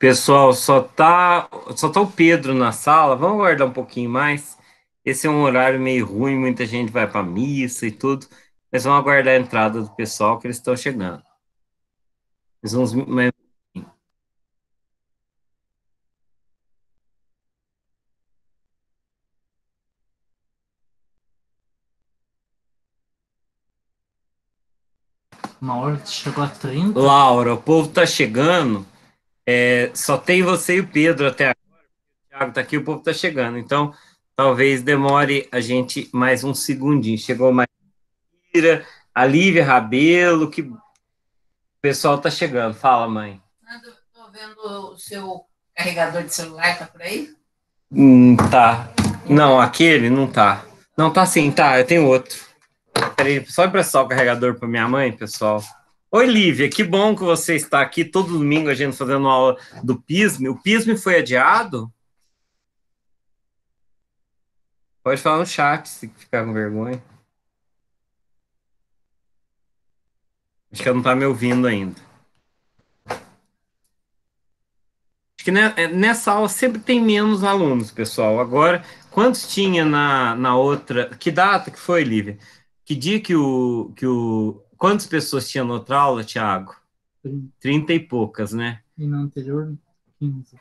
Pessoal, só tá, só tá o Pedro na sala, vamos aguardar um pouquinho mais. Esse é um horário meio ruim, muita gente vai para missa e tudo, mas vamos aguardar a entrada do pessoal que eles estão chegando. Mais uns, Uma hora chegou a 30. Laura, o povo tá chegando. É, só tem você e o Pedro até agora. O Thiago está aqui, o povo está chegando. Então, talvez demore a gente mais um segundinho. Chegou mais a Lívia Rabelo, que o pessoal está chegando. Fala, mãe. Estou vendo o seu carregador de celular, está por aí? Hum, tá. Não, aquele não tá. Não, tá sim, tá. Eu tenho outro. Peraí, só emprestar o carregador para minha mãe, pessoal. Oi, Lívia, que bom que você está aqui. Todo domingo a gente fazendo aula do PISM. O PISM foi adiado? Pode falar no chat se ficar com vergonha. Acho que ela não está me ouvindo ainda. Acho que é, nessa aula sempre tem menos alunos, pessoal. Agora, quantos tinha na, na outra? Que data que foi, Lívia? Que dia que o, que o Quantas pessoas tinha na outra aula, Thiago? Trinta e poucas, né? E na anterior, 15.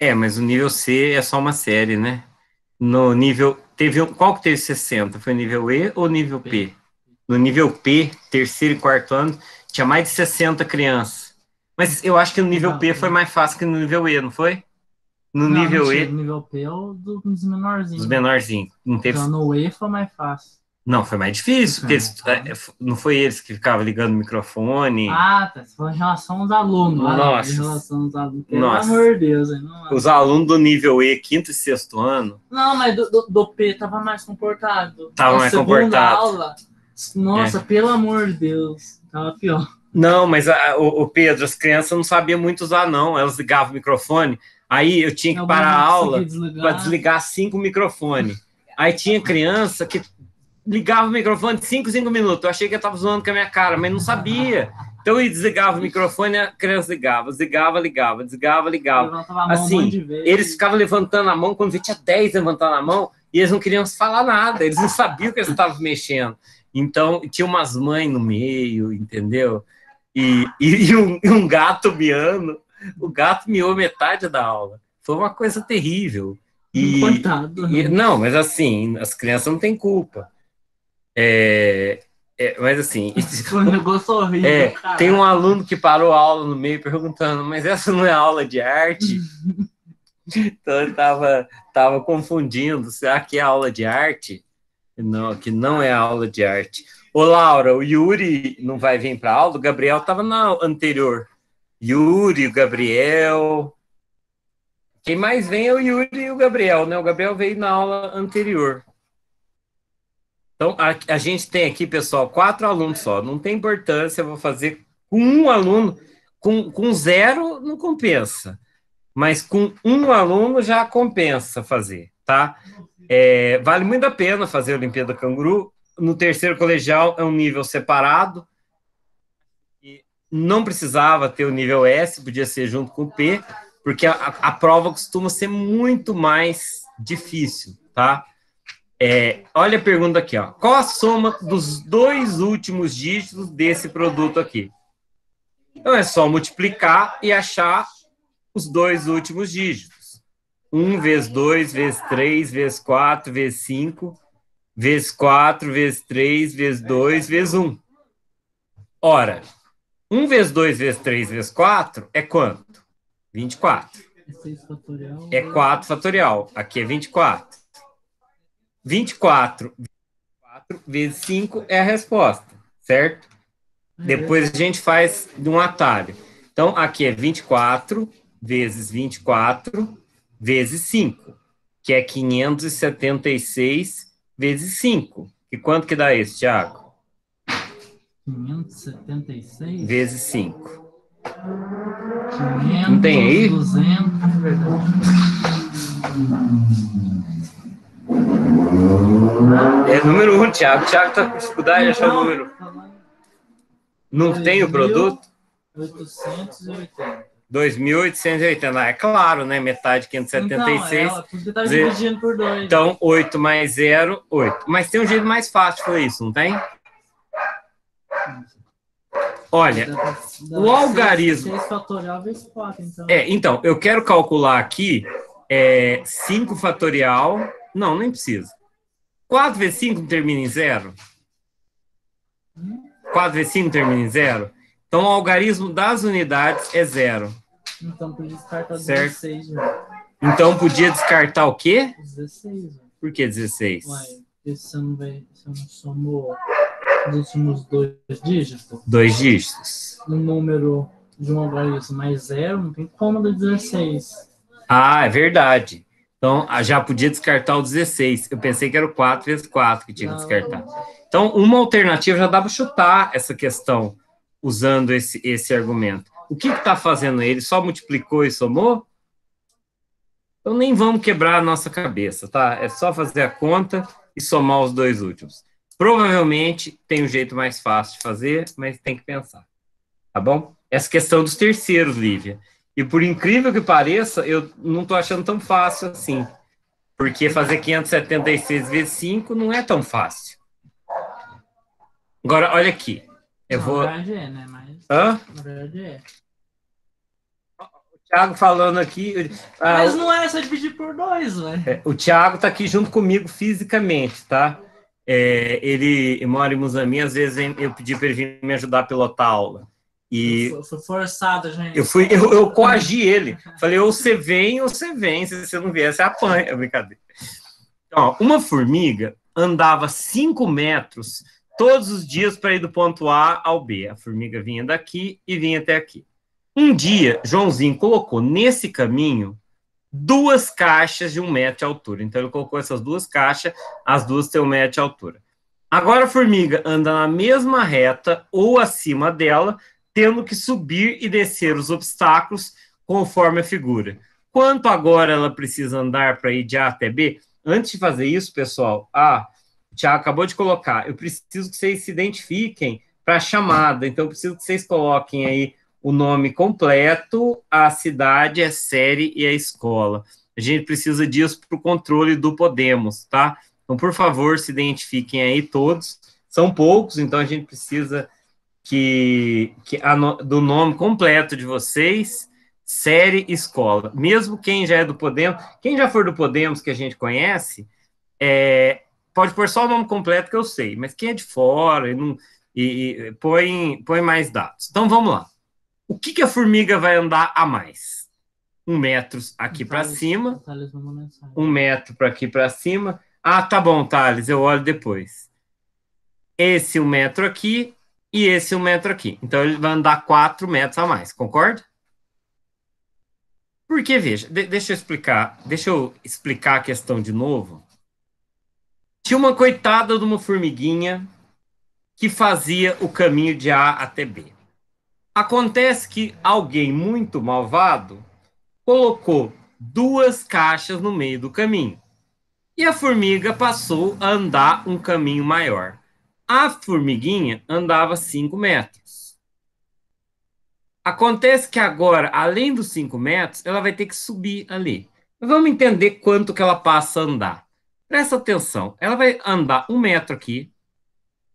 É, mas o nível C é só uma série, né? No nível. Teve, qual que teve 60? Foi nível E ou nível P? P? No nível P, terceiro e quarto ano, tinha mais de 60 crianças. Mas eu acho que no nível não, P foi mais fácil que no nível E, não foi? No não, nível não E. No nível P é dos menorzinhos. Dos menorzinhos. Não teve... Então no E foi mais fácil. Não, foi mais difícil, porque ah, é, é, não foi eles que ficavam ligando o microfone. Ah, tá. foi em relação aos alunos. Né? Nossa. Né? Em relação aos alunos. Pelo amor de Deus. Os alunos do nível E, quinto e sexto ano. Não, mas do, do, do P tava mais comportado. Tava Na mais comportado. Aula, nossa, é. pelo amor de Deus. Tava pior. Não, mas a, o, o, Pedro, as crianças não sabiam muito usar, não. Elas ligavam o microfone. Aí eu tinha que Algum parar a aula para desligar cinco microfones. Aí tinha criança que ligava o microfone de 5 5 minutos. Eu achei que eu estava zoando com a minha cara, mas não sabia. Então eu desligava o microfone, a criança ligava, desligava ligava, desligava, ligava. Assim, eles ficavam levantando a mão, quando tinha 10 levantando a mão, e eles não queriam falar nada, eles não sabiam que eles estavam mexendo. Então, tinha umas mães no meio, entendeu? E, e, e, um, e um gato miando. O gato miou metade da aula. Foi uma coisa terrível. E, Coitado. Né? E, não, mas assim, as crianças não têm culpa. É, é, mas assim. Foi um negócio horrível. É, tem um aluno que parou a aula no meio perguntando, mas essa não é aula de arte? então eu tava, tava confundindo. Será que é aula de arte? Não, que não é aula de arte. Ô, Laura, o Yuri não vai vir para aula? O Gabriel estava na anterior. Yuri, o Gabriel. Quem mais vem é o Yuri e o Gabriel, né? O Gabriel veio na aula anterior. Então, a, a, gente tem aqui, pessoal, quatro alunos só. Não tem importância, eu vou fazer com um aluno, com, com zero não compensa, mas com um aluno já compensa fazer, tá? É, vale muito a pena fazer a Olimpíada Canguru. No terceiro colegial é um nível separado. E não precisava ter o nível S, podia ser junto com o P, porque a, a prova costuma ser muito mais difícil, tá? É, olha a pergunta aqui, ó. Qual a soma dos dois últimos dígitos desse produto aqui? Então é só multiplicar e achar os dois últimos dígitos. 1 vezes 2, vezes 3, vezes 4, vezes 5, vezes 4, vezes 3, vezes 2, vezes 1. Ora, 1 vezes 2, vezes 3, vezes 4 é quanto? 24. É 4 é fatorial. Aqui é 24. 24, 24 vezes 5 é a resposta, certo? Uhum. Depois a gente faz de um atalho. Então, aqui é 24 vezes 24 vezes 5, que é 576 vezes 5. E quanto que dá isso, Tiago? 576? Vezes 5. 500, Não tem aí? 200, É número um, Thiago. Thiago tá com dificuldade de achar o número. Não tem o produto? 880. 2.880. é claro, né? Metade, 576. Então, ela, você tá dividindo por 2. Então, 8 né? mais 0, 8. Mas tem um jeito mais fácil foi isso, não tem? Olha, dá, dá o algarismo... 6 fatorial vezes 4, então. É, então, eu quero calcular aqui é, 5 fatorial não, nem precisa. 4 vezes 5 termina em zero. 4 vezes 5 termina em zero. Então, o algarismo das unidades é zero. Então, podia descartar 16. Né? Então, podia descartar o quê? 16. Né? Por que 16? Uai, se eu não, vai, se não somo os últimos dois dígitos. Dois dígitos. O número de um algarismo mais zero não tem como dar 16. Ah, é verdade. Então, ah, já podia descartar o 16. Eu pensei que era o 4 vezes 4 que tinha que descartar. Então, uma alternativa já dá para chutar essa questão usando esse, esse argumento. O que está fazendo ele? Só multiplicou e somou? Então, nem vamos quebrar a nossa cabeça, tá? É só fazer a conta e somar os dois últimos. Provavelmente tem um jeito mais fácil de fazer, mas tem que pensar. Tá bom? Essa questão dos terceiros, Lívia. E por incrível que pareça, eu não estou achando tão fácil assim. Porque fazer 576 vezes 5 não é tão fácil. Agora, olha aqui. Eu não, vou. Na verdade é, né? Mas... Hã? Na verdade é. O falando aqui. Ah, Mas não é só dividir por dois, né? o Tiago está aqui junto comigo fisicamente, tá? É, ele mora em Muzambi, às vezes eu pedi para ele vir me ajudar a pilotar a aula. E foi, forçado, gente. Eu, fui, eu, eu coagi ele. Falei, ou você vem ou você vem. Se você não vier, você apanha. É brincadeira. Então, uma formiga andava 5 metros todos os dias para ir do ponto A ao B. A formiga vinha daqui e vinha até aqui. Um dia, Joãozinho colocou nesse caminho duas caixas de um metro de altura. Então, ele colocou essas duas caixas, as duas têm um metro de altura. Agora, a formiga anda na mesma reta ou acima dela, tendo que subir e descer os obstáculos conforme a figura. Quanto agora ela precisa andar para ir de A até B? Antes de fazer isso, pessoal, ah, o Tiago acabou de colocar, eu preciso que vocês se identifiquem para a chamada, então eu preciso que vocês coloquem aí o nome completo, a cidade, a série e a escola. A gente precisa disso para o controle do Podemos, tá? Então, por favor, se identifiquem aí todos. São poucos, então a gente precisa que, que no, do nome completo de vocês, série escola. Mesmo quem já é do Podemos, quem já for do Podemos que a gente conhece, é, pode pôr só o nome completo que eu sei, mas quem é de fora e, não, e, e põe, põe mais dados. Então vamos lá. O que, que a formiga vai andar a mais? Um metro aqui para cima. Thales, um metro para aqui para cima. Ah, tá bom, Thales, eu olho depois. Esse um metro aqui e esse um metro aqui. Então, ele vai andar quatro metros a mais, concorda? Porque, veja, de, deixa eu explicar, deixa eu explicar a questão de novo. Tinha uma coitada de uma formiguinha que fazia o caminho de A até B. Acontece que alguém muito malvado colocou duas caixas no meio do caminho. E a formiga passou a andar um caminho maior. A formiguinha andava 5 metros. Acontece que agora, além dos 5 metros, ela vai ter que subir ali. vamos entender quanto que ela passa a andar. Presta atenção, ela vai andar um metro aqui,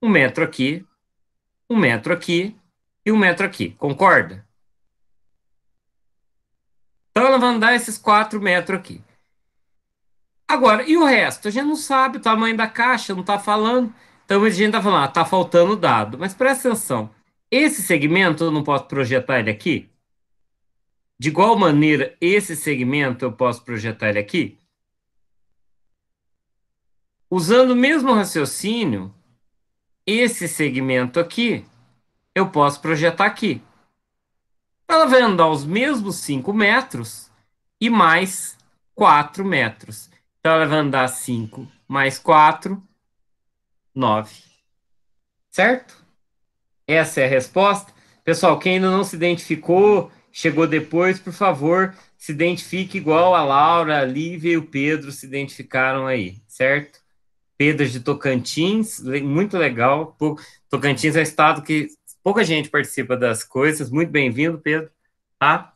um metro aqui, um metro aqui e um metro aqui, concorda? Então ela vai andar esses 4 metros aqui. Agora, e o resto? A gente não sabe o tamanho da caixa, não está falando. Então, a gente tá falando, ah, tá faltando dado. Mas presta atenção, esse segmento eu não posso projetar ele aqui? De igual maneira, esse segmento eu posso projetar ele aqui? Usando o mesmo raciocínio, esse segmento aqui, eu posso projetar aqui. Ela vai andar os mesmos 5 metros e mais 4 metros. Então, ela vai andar 5 mais 4 9. Certo? Essa é a resposta. Pessoal, quem ainda não se identificou, chegou depois, por favor, se identifique igual a Laura, a Lívia e o Pedro se identificaram aí, certo? Pedras de Tocantins, muito legal. Tocantins é um estado que pouca gente participa das coisas. Muito bem-vindo, Pedro. Tá?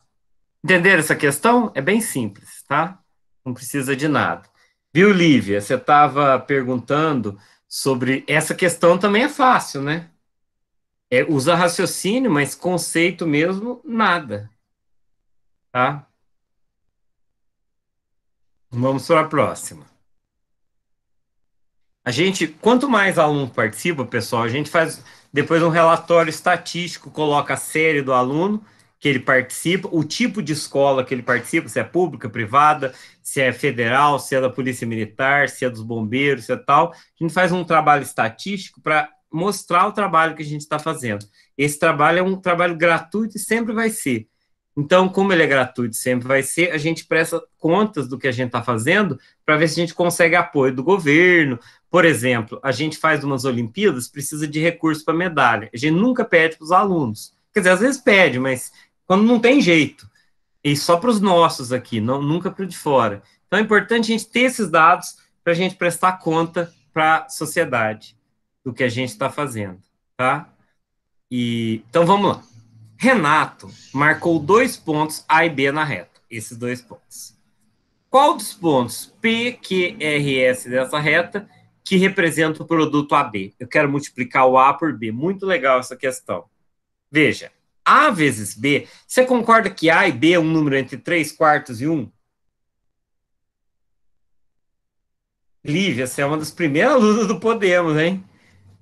Entenderam essa questão? É bem simples, tá? Não precisa de nada. Viu, Lívia? Você estava perguntando sobre essa questão também é fácil, né? É, usa raciocínio, mas conceito mesmo, nada. Tá? Vamos para a próxima. A gente, quanto mais aluno participa, pessoal, a gente faz depois um relatório estatístico, coloca a série do aluno que ele participa, o tipo de escola que ele participa, se é pública, privada, se é federal, se é da Polícia Militar, se é dos bombeiros, se é tal. A gente faz um trabalho estatístico para mostrar o trabalho que a gente está fazendo. Esse trabalho é um trabalho gratuito e sempre vai ser. Então, como ele é gratuito, sempre vai ser, a gente presta contas do que a gente está fazendo para ver se a gente consegue apoio do governo. Por exemplo, a gente faz umas Olimpíadas, precisa de recurso para medalha. A gente nunca pede para os alunos. Quer dizer, às vezes pede, mas quando não tem jeito. E só para os nossos aqui, não, nunca para o de fora. Então é importante a gente ter esses dados para a gente prestar conta para a sociedade do que a gente está fazendo, tá? E, então vamos lá. Renato marcou dois pontos A e B na reta, esses dois pontos. Qual dos pontos P, Q, R, S dessa reta que representa o produto AB? Eu quero multiplicar o A por B. Muito legal essa questão. Veja, a vezes B. Você concorda que A e B é um número entre 3 quartos e 1? Lívia, você é uma das primeiras alunas do Podemos, hein?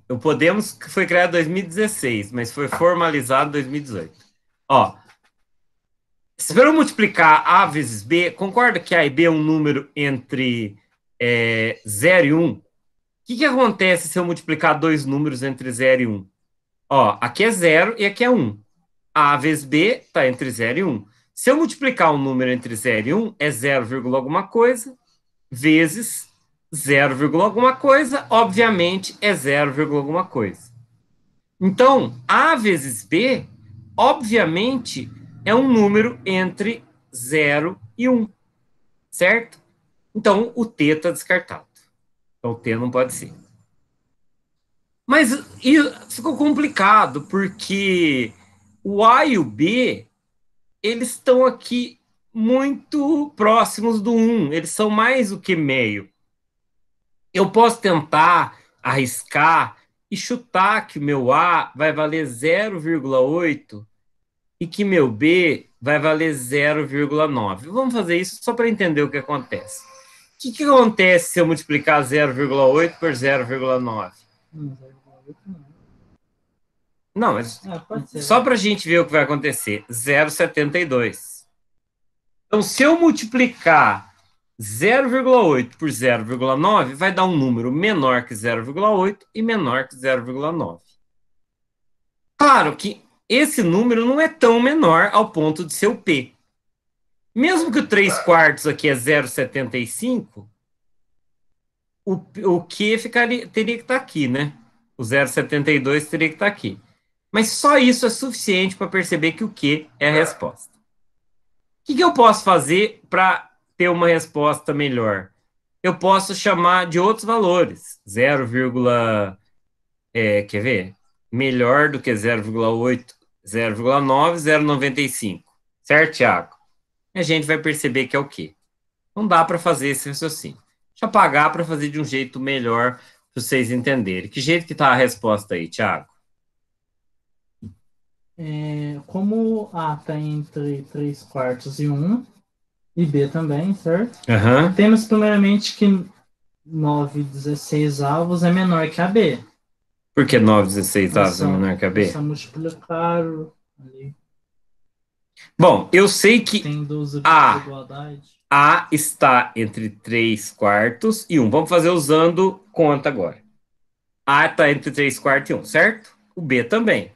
O Podemos foi criado em 2016, mas foi formalizado em 2018. Ó, se eu multiplicar A vezes B, concorda que A e B é um número entre é, 0 e 1? O que, que acontece se eu multiplicar dois números entre 0 e 1? Ó, aqui é 0 e aqui é 1. A vezes B está entre 0 e 1. Se eu multiplicar um número entre 0 e 1, é 0, alguma coisa, vezes 0, alguma coisa, obviamente é 0, alguma coisa. Então, A vezes B, obviamente, é um número entre 0 e 1, certo? Então, o T está descartado. Então, o T não pode ser. Mas ficou complicado, porque o A e o B, eles estão aqui muito próximos do 1, eles são mais do que meio. Eu posso tentar arriscar e chutar que o meu A vai valer 0,8 e que meu B vai valer 0,9. Vamos fazer isso só para entender o que acontece. O que, que acontece se eu multiplicar 0,8 por 0,9? Não, mas ah, só para a gente ver o que vai acontecer. 0,72. Então, se eu multiplicar 0,8 por 0,9, vai dar um número menor que 0,8 e menor que 0,9. Claro que esse número não é tão menor ao ponto de ser o P. Mesmo que o 3 quartos aqui é 0,75, o, o Q ficaria, teria que estar tá aqui, né? O 0,72 teria que estar tá aqui. Mas só isso é suficiente para perceber que o que é a resposta. O que, que eu posso fazer para ter uma resposta melhor? Eu posso chamar de outros valores. 0, é, quer ver? Melhor do que 0,8, 0,9, 0,95. Certo, Tiago? A gente vai perceber que é o quê? Não dá para fazer esse raciocínio. Deixa eu apagar para fazer de um jeito melhor para vocês entenderem. Que jeito que está a resposta aí, Tiago? é, como A está entre 3 quartos e 1, e B também, certo? Uhum. Temos primeiramente que 9 16 avos é menor que a B. Por que 9 16 avos é menor que a B? Só multiplicar ali. Bom, eu sei que a, a está entre 3 quartos e 1. Vamos fazer usando conta agora. A está entre 3 quartos e 1, certo? O B também.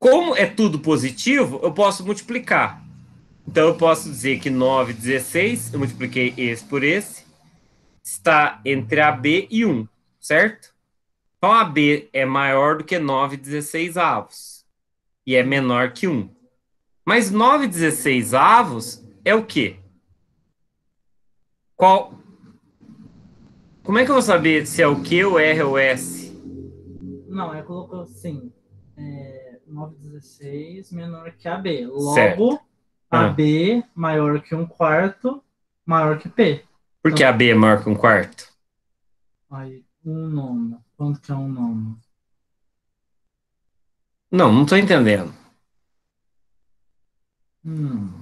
Como é tudo positivo, eu posso multiplicar. Então eu posso dizer que 9, 16, eu multipliquei esse por esse, está entre AB e 1, certo? Então AB é maior do que 9, 16 avos e é menor que 1. Mas 9, 16 avos é o quê? Qual... Como é que eu vou saber se é o Q, o R ou o S? Não, é colocou assim. É... 9,16 menor que AB. Logo, certo. AB ah. maior que um quarto, maior que P. Por que então, AB é maior que um quarto? Aí, um nono. Quanto que é um nono? Não, não estou entendendo. Hum.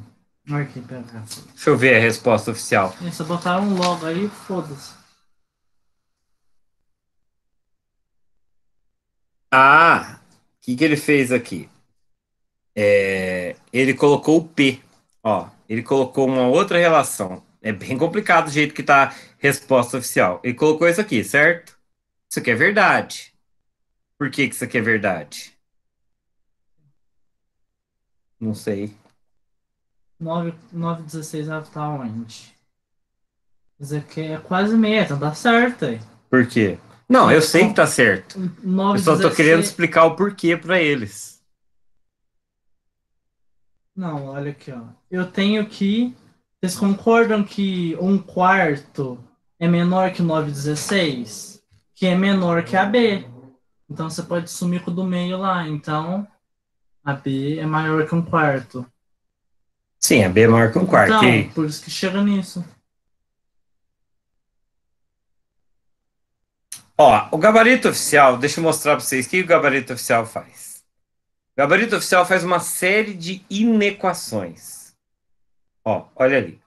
Aqui, pera. Deixa eu ver a resposta oficial. Se botar um logo aí, foda-se. Ah, que, que ele fez aqui? É, ele colocou o P, ó, ele colocou uma outra relação. É bem complicado o jeito que tá a resposta oficial. Ele colocou isso aqui, certo? Isso aqui é verdade. Por que, que isso aqui é verdade? Não sei. 9,16 Ah, tá onde? Isso aqui é quase meia, então tá certo aí. Por quê? Não, eu sei que tá certo. 9, eu só tô querendo explicar o porquê para eles. Não, olha aqui, ó. Eu tenho que. Vocês concordam que um quarto é menor que 9,16? Que é menor que a B. Então você pode sumir com o do meio lá. Então a B é maior que um quarto. Sim, a B é maior que um quarto. Então, por isso que chega nisso. Ó, o gabarito oficial, deixa eu mostrar para vocês o que o gabarito oficial faz. O gabarito oficial faz uma série de inequações. Ó, olha ali.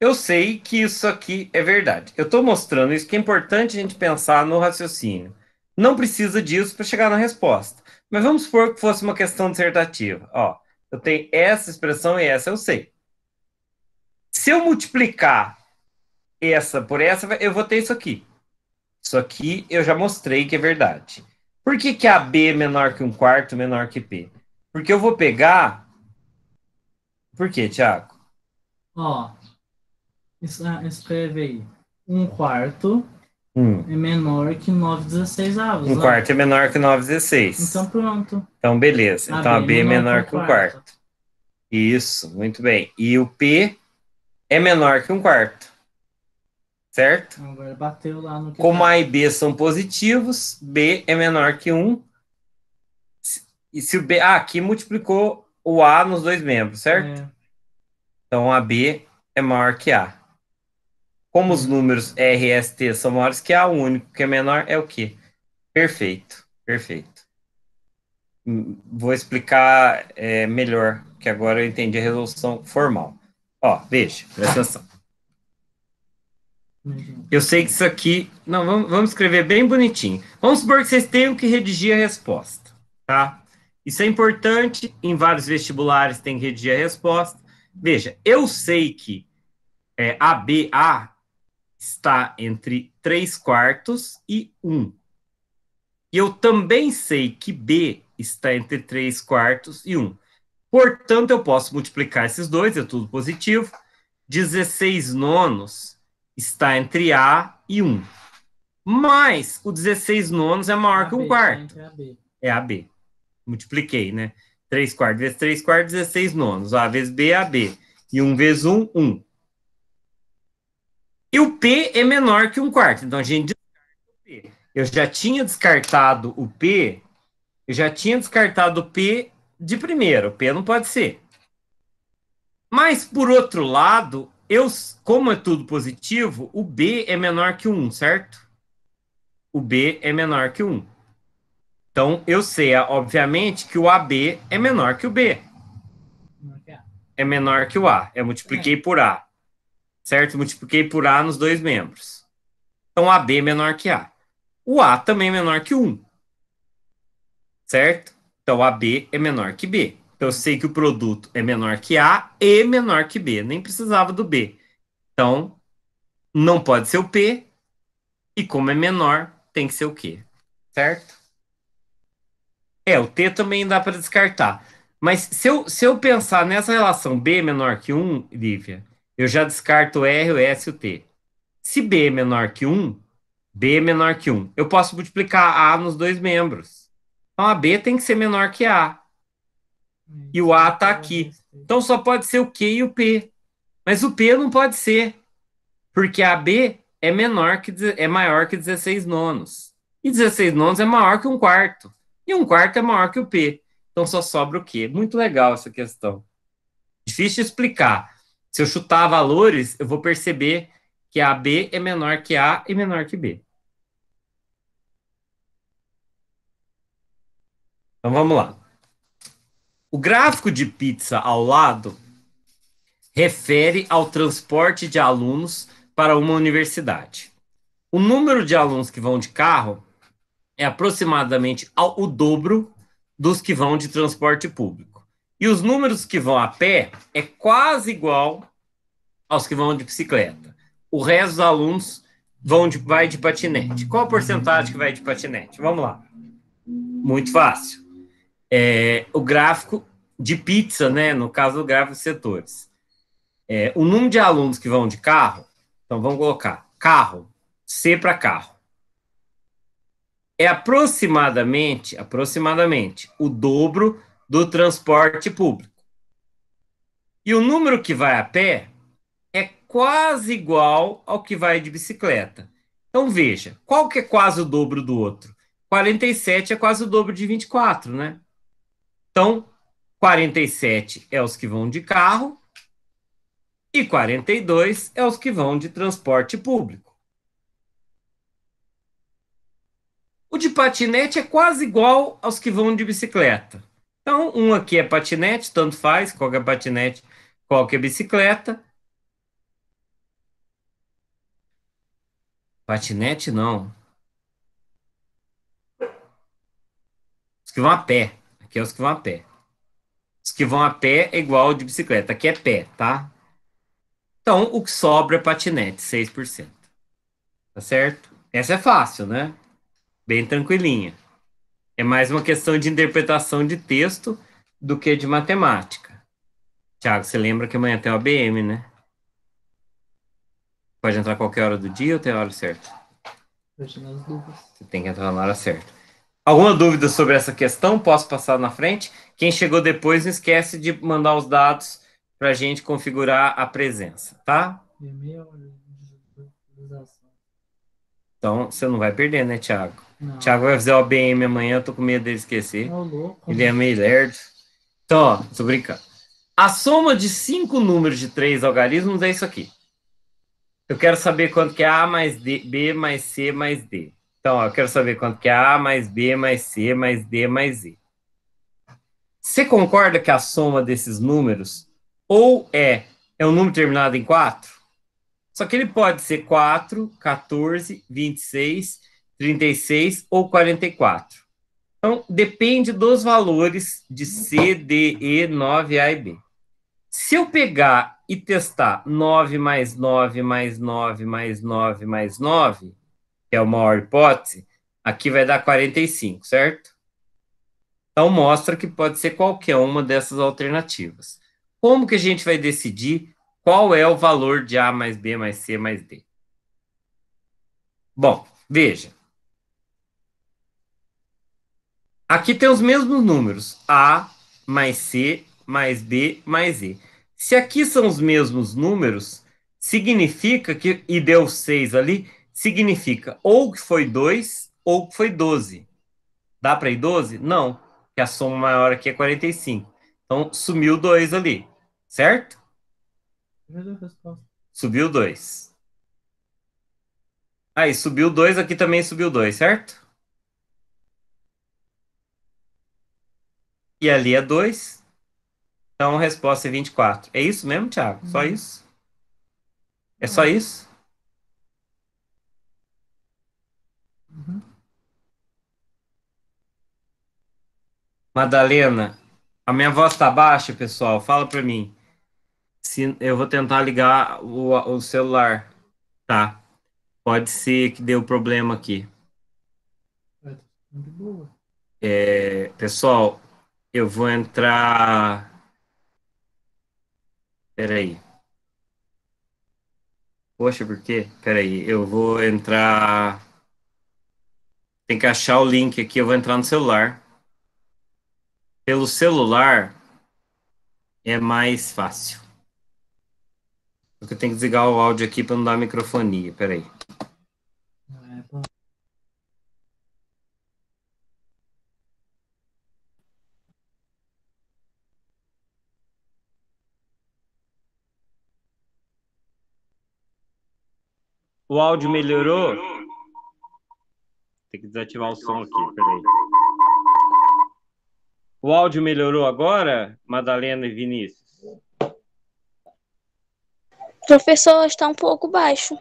Eu sei que isso aqui é verdade. Eu estou mostrando isso que é importante a gente pensar no raciocínio. Não precisa disso para chegar na resposta. Mas vamos supor que fosse uma questão dissertativa. Ó, eu tenho essa expressão e essa eu sei. Se eu multiplicar essa por essa, eu vou ter isso aqui. Isso aqui eu já mostrei que é verdade. Por que, que AB é menor que um quarto, menor que P? Porque eu vou pegar. Por quê, Tiago? Ó, ah, escreve aí. Um quarto hum. é menor que 916 avos. Um quarto é menor que 916. Então pronto. Então beleza. então AB, b é, é menor, menor que um quarto. quarto. Isso, muito bem. E o P é menor que um quarto certo? Agora bateu lá no. Como tá. A e B são positivos, B é menor que 1. E se o B. Ah, aqui multiplicou o A nos dois membros, certo? É. Então AB é maior que A. Como os hum. números R e ST são maiores que A, o único que é menor é o quê? Perfeito, perfeito. Hum, vou explicar é, melhor, que agora eu entendi a resolução formal. Ó, veja, presta atenção. Eu sei que isso aqui. Não, vamos, vamos, escrever bem bonitinho. Vamos supor que vocês tenham que redigir a resposta, tá? Isso é importante. Em vários vestibulares tem que redigir a resposta. Veja, eu sei que é, a está entre 3 quartos e 1. E eu também sei que B está entre 3 quartos e 1. Portanto, eu posso multiplicar esses dois, é tudo positivo. 16 nonos está entre A e 1. Mas o 16 nonos é maior AB, que um quarto. É AB. É AB. Multipliquei, né? 3 quartos vezes 3 quartos, 16 nonos. A vezes B é AB. E 1 vezes 1, 1. E o P é menor que um quarto. Então a gente descarta o P. Eu já tinha descartado o P. Eu já tinha descartado o P de primeiro. O P não pode ser. Mas, por outro lado, eu, como é tudo positivo, o B é menor que 1, certo? O B é menor que 1. Então, eu sei, obviamente, que o AB é menor que o B. É menor que o A. Eu multipliquei por A. Certo? Multipliquei por A nos dois membros. Então, AB é menor que A. O A também é menor que 1. Certo? Então, AB é menor que B. Então, eu sei que o produto é menor que A e menor que B. Nem precisava do B. Então, não pode ser o P. E como é menor, tem que ser o Q. Certo? É, o T também dá para descartar. Mas se eu, se eu pensar nessa relação B é menor que 1, Lívia, eu já descarto o R, o S e o T. Se B é menor que 1, B é menor que 1. Eu posso multiplicar A nos dois membros. Então, a B tem que ser menor que A e o A está aqui. Então só pode ser o Q e o P. Mas o P não pode ser, porque AB é menor que é maior que 16 nonos. E 16 nonos é maior que um quarto. E um quarto é maior que o P. Então só sobra o Q. Muito legal essa questão. Difícil de explicar. Se eu chutar valores, eu vou perceber que AB é menor que A e menor que B. Então vamos lá. O gráfico de pizza ao lado refere ao transporte de alunos para uma universidade. O número de alunos que vão de carro é aproximadamente ao, o dobro dos que vão de transporte público. E os números que vão a pé é quase igual aos que vão de bicicleta. O resto dos alunos vão de, vai de patinete. Qual a porcentagem que vai de patinete? Vamos lá. Muito fácil é, o gráfico de pizza, né? No caso, o gráfico de setores. É, o número de alunos que vão de carro, então vamos colocar carro, C para carro. É aproximadamente, aproximadamente, o dobro do transporte público. E o número que vai a pé é quase igual ao que vai de bicicleta. Então veja, qual que é quase o dobro do outro? 47 é quase o dobro de 24, né? Então, 47 é os que vão de carro e 42 é os que vão de transporte público. O de patinete é quase igual aos que vão de bicicleta. Então, um aqui é patinete, tanto faz, qual é patinete, qual é bicicleta. Patinete não. Os que vão a pé que é os que vão a pé. Os que vão a pé é igual de bicicleta, que é pé, tá? Então, o que sobra é patinete, 6%. Tá certo? Essa é fácil, né? Bem tranquilinha. É mais uma questão de interpretação de texto do que de matemática. Tiago, você lembra que amanhã tem o ABM, né? Pode entrar qualquer hora do dia ou tem a hora certa? Você tem que entrar na hora certa. Alguma dúvida sobre essa questão? Posso passar na frente? Quem chegou depois, não esquece de mandar os dados para a gente configurar a presença, tá? Então, você não vai perder, né, Thiago? Não. Thiago vai fazer o ABM amanhã, eu tô com medo dele esquecer. Ele é meio lerdo. Então, ó, tô brincando. A soma de cinco números de três algarismos é isso aqui. Eu quero saber quanto que é A mais D, B mais C mais D. Então, ó, eu quero saber quanto que é A mais B mais C mais D mais E. Você concorda que a soma desses números ou é, é um número terminado em 4? Só que ele pode ser 4, 14, 26, 36 ou 44. Então, depende dos valores de C, D, E, 9A e B. Se eu pegar e testar 9 mais 9 mais 9 mais 9 mais 9, que é o maior hipótese, aqui vai dar 45, certo? Então, mostra que pode ser qualquer uma dessas alternativas. Como que a gente vai decidir qual é o valor de A mais B mais C mais D? Bom, veja. Aqui tem os mesmos números. A mais C mais B mais E. Se aqui são os mesmos números, significa que, e deu 6 ali, significa ou que foi 2 ou que foi 12. Dá para ir 12? Não, que a soma maior aqui é 45. Então, sumiu 2 ali, certo? Subiu 2. Aí, subiu 2, aqui também subiu 2, certo? E ali é 2. Então, a resposta é 24. É isso mesmo, Thiago? Só uhum. isso? É só isso? Madalena, a minha voz tá baixa, pessoal. Fala para mim. Se eu vou tentar ligar o, o celular, tá? Pode ser que deu problema aqui. Tá é, pessoal, eu vou entrar. Peraí. Poxa, por quê? Peraí, eu vou entrar. Tem que achar o link aqui, eu vou entrar no celular. Pelo celular é mais fácil. Porque eu tenho que desligar o áudio aqui para não dar microfonia, peraí. O áudio melhorou? Tem que desativar o som aqui, peraí. O áudio melhorou agora, Madalena e Vinícius? Professor, está um pouco baixo.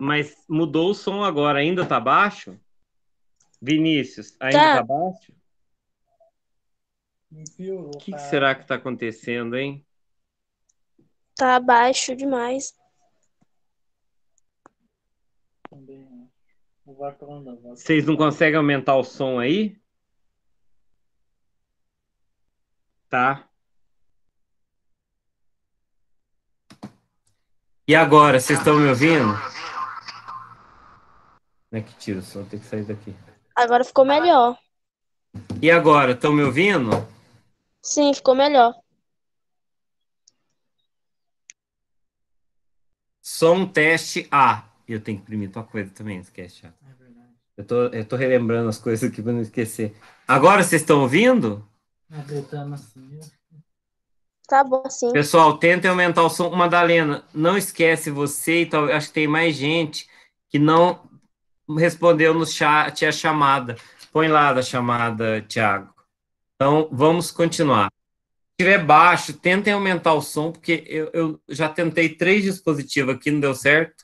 Mas mudou o som agora, ainda está baixo? Vinícius, ainda está tá baixo? O que, que será que está acontecendo, hein? Tá baixo demais. Né? Tá tá vocês não conseguem aumentar o som aí? Tá. E agora, vocês estão me ouvindo? Como é que tiro? Só som? Tem que sair daqui. Agora ficou melhor. E agora, estão me ouvindo? Sim, ficou melhor. Som teste A. Eu tenho que imprimir tua coisa também, esquece, é chato. É verdade. Eu tô, eu tô relembrando as coisas aqui pra não esquecer. Agora vocês estão ouvindo? Tá bom, sim. Pessoal, tentem aumentar o som. Madalena, não esquece você e tal. Acho que tem mais gente que não respondeu no chat a chamada. Põe lá a chamada, Tiago. Então, vamos continuar. Se tiver baixo, tentem aumentar o som, porque eu, eu já tentei três dispositivos aqui, não deu certo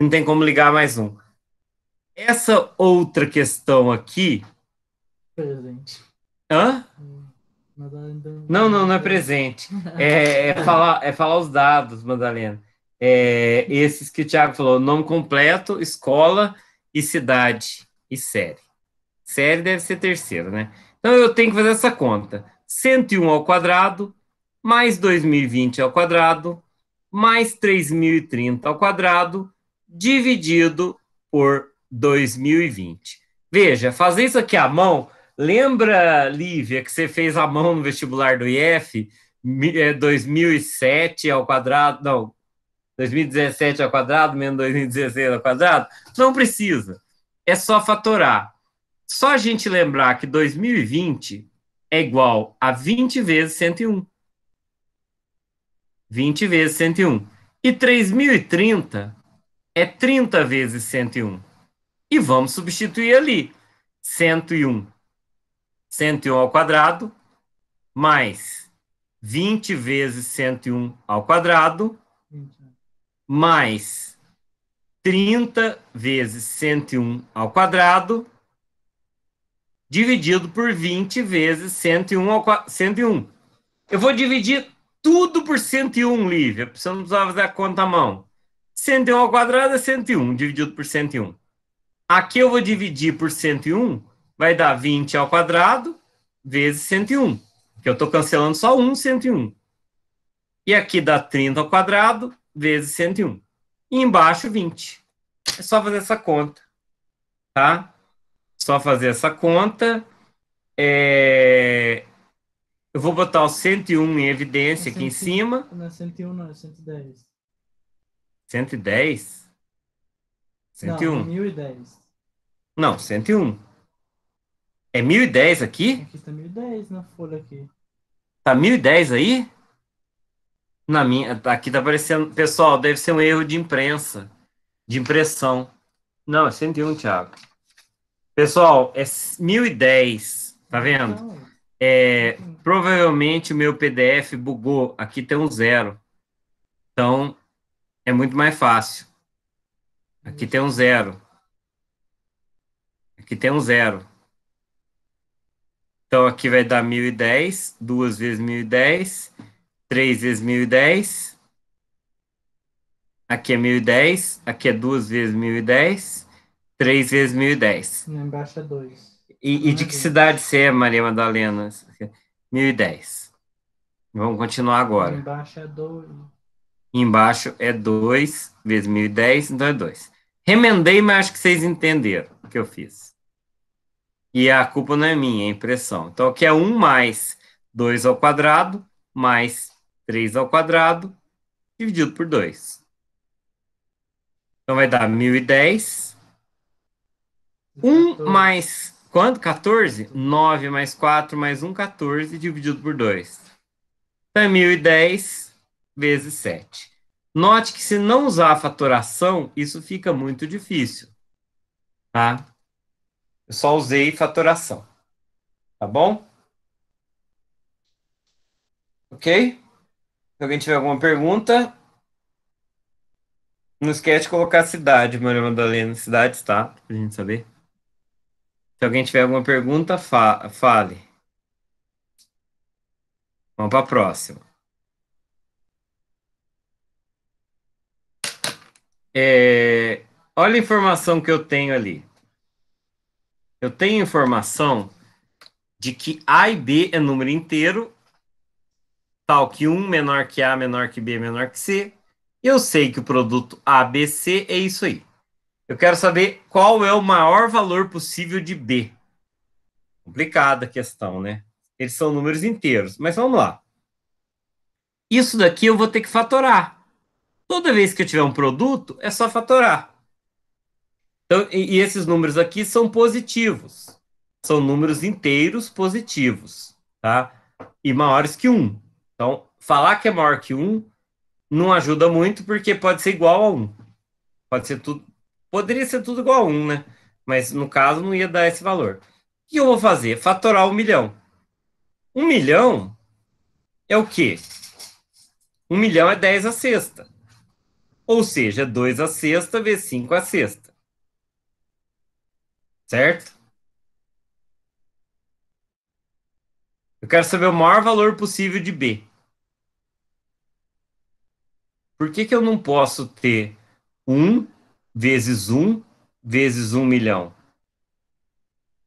não tem como ligar mais um. Essa outra questão aqui. Presente. Hã? Não, não, não é presente. É, é falar, é falar os dados, Madalena. É, esses que o Thiago falou: nome completo, escola e cidade e série. Série deve ser terceira, né? Então eu tenho que fazer essa conta. 101 ao quadrado, mais 2020 ao quadrado, mais 3030 ao quadrado, dividido por 2020. Veja, fazer isso aqui à mão, lembra, Lívia, que você fez a mão no vestibular do IF, 2007 é, ao quadrado, não, 2017 ao quadrado menos 2016 ao quadrado? Não precisa, é só fatorar. Só a gente lembrar que 2020 é igual a 20 vezes 101. 20 vezes 101. E 3030 é 30 vezes 101. E vamos substituir ali 101. 101 ao quadrado mais 20 vezes 101 ao quadrado mais 30 vezes 101 ao quadrado dividido por 20 vezes 101 ao quadrado. 101. Eu vou dividir tudo por 101, Lívia, para você não precisar fazer a conta à mão. 101 ao quadrado é 101, dividido por 101. Aqui eu vou dividir por 101, vai dar 20 ao quadrado vezes 101, que eu estou cancelando só 1, 101. E aqui dá 30 ao quadrado vezes 101. E embaixo, 20. É só fazer essa conta, tá? Só fazer essa conta. É... Eu vou botar o 101 em evidência é 100, aqui em cima. Não é 101, não, é 110. 110? 101. Não, 1010. Não, 101. É 1010 aqui? Aqui tá 1010 na folha aqui. Tá 1010 aí? Na minha, aqui tá aparecendo, pessoal, deve ser um erro de imprensa, de impressão. Não, é 101, Thiago. Pessoal, é 1010, tá vendo? É, provavelmente o meu PDF bugou, aqui tem um zero. Então, é muito mais fácil. Aqui tem um zero. Aqui tem um zero. Então, aqui vai dar 1.010, 2 vezes 1.010, 3 vezes 1.010. Aqui é 1.010, aqui é 2 vezes 1.010, 3 vezes 1.010. Embaixo é 2. E, e de que é cidade você é, Maria Madalena? 1.010. Vamos continuar agora. Embaixo é 2 embaixo é 2 vezes 1010, então é 2. Remendei, mas acho que vocês entenderam o que eu fiz. E a culpa não é minha, é impressão. Então, aqui é 1 mais 2 ao quadrado, mais 3 ao quadrado, dividido por 2. Então, vai dar 1010. 1 14. mais, quanto? 14? 9 mais 4 mais 1, 14, dividido por 2. Então, é 1010 vezes 7. Note que se não usar a fatoração, isso fica muito difícil. Tá? Eu só usei fatoração. Tá bom? Ok? Se alguém tiver alguma pergunta, não esquece de colocar a cidade, Maria Madalena. está? tá? Pra gente saber. Se alguém tiver alguma pergunta, fa fale. Vamos para a próxima. É, olha a informação que eu tenho ali. Eu tenho informação de que A e B é número inteiro, tal que 1 menor que A, menor que B, menor que C. Eu sei que o produto ABC é isso aí. Eu quero saber qual é o maior valor possível de B. Complicada a questão, né? Eles são números inteiros, mas vamos lá. Isso daqui eu vou ter que fatorar. Toda vez que eu tiver um produto, é só faturar. Então, e, e esses números aqui são positivos. São números inteiros positivos, tá? E maiores que um. Então, falar que é maior que um não ajuda muito, porque pode ser igual a um. Pode ser tudo. Poderia ser tudo igual a um, né? Mas no caso não ia dar esse valor. O que eu vou fazer? Fatorar um milhão. Um milhão é o quê? Um milhão é 10 a sexta. Ou seja, 2 à sexta vezes 5 à sexta. Certo? Eu quero saber o maior valor possível de B. Por que, que eu não posso ter 1 vezes 1 vezes 1 milhão?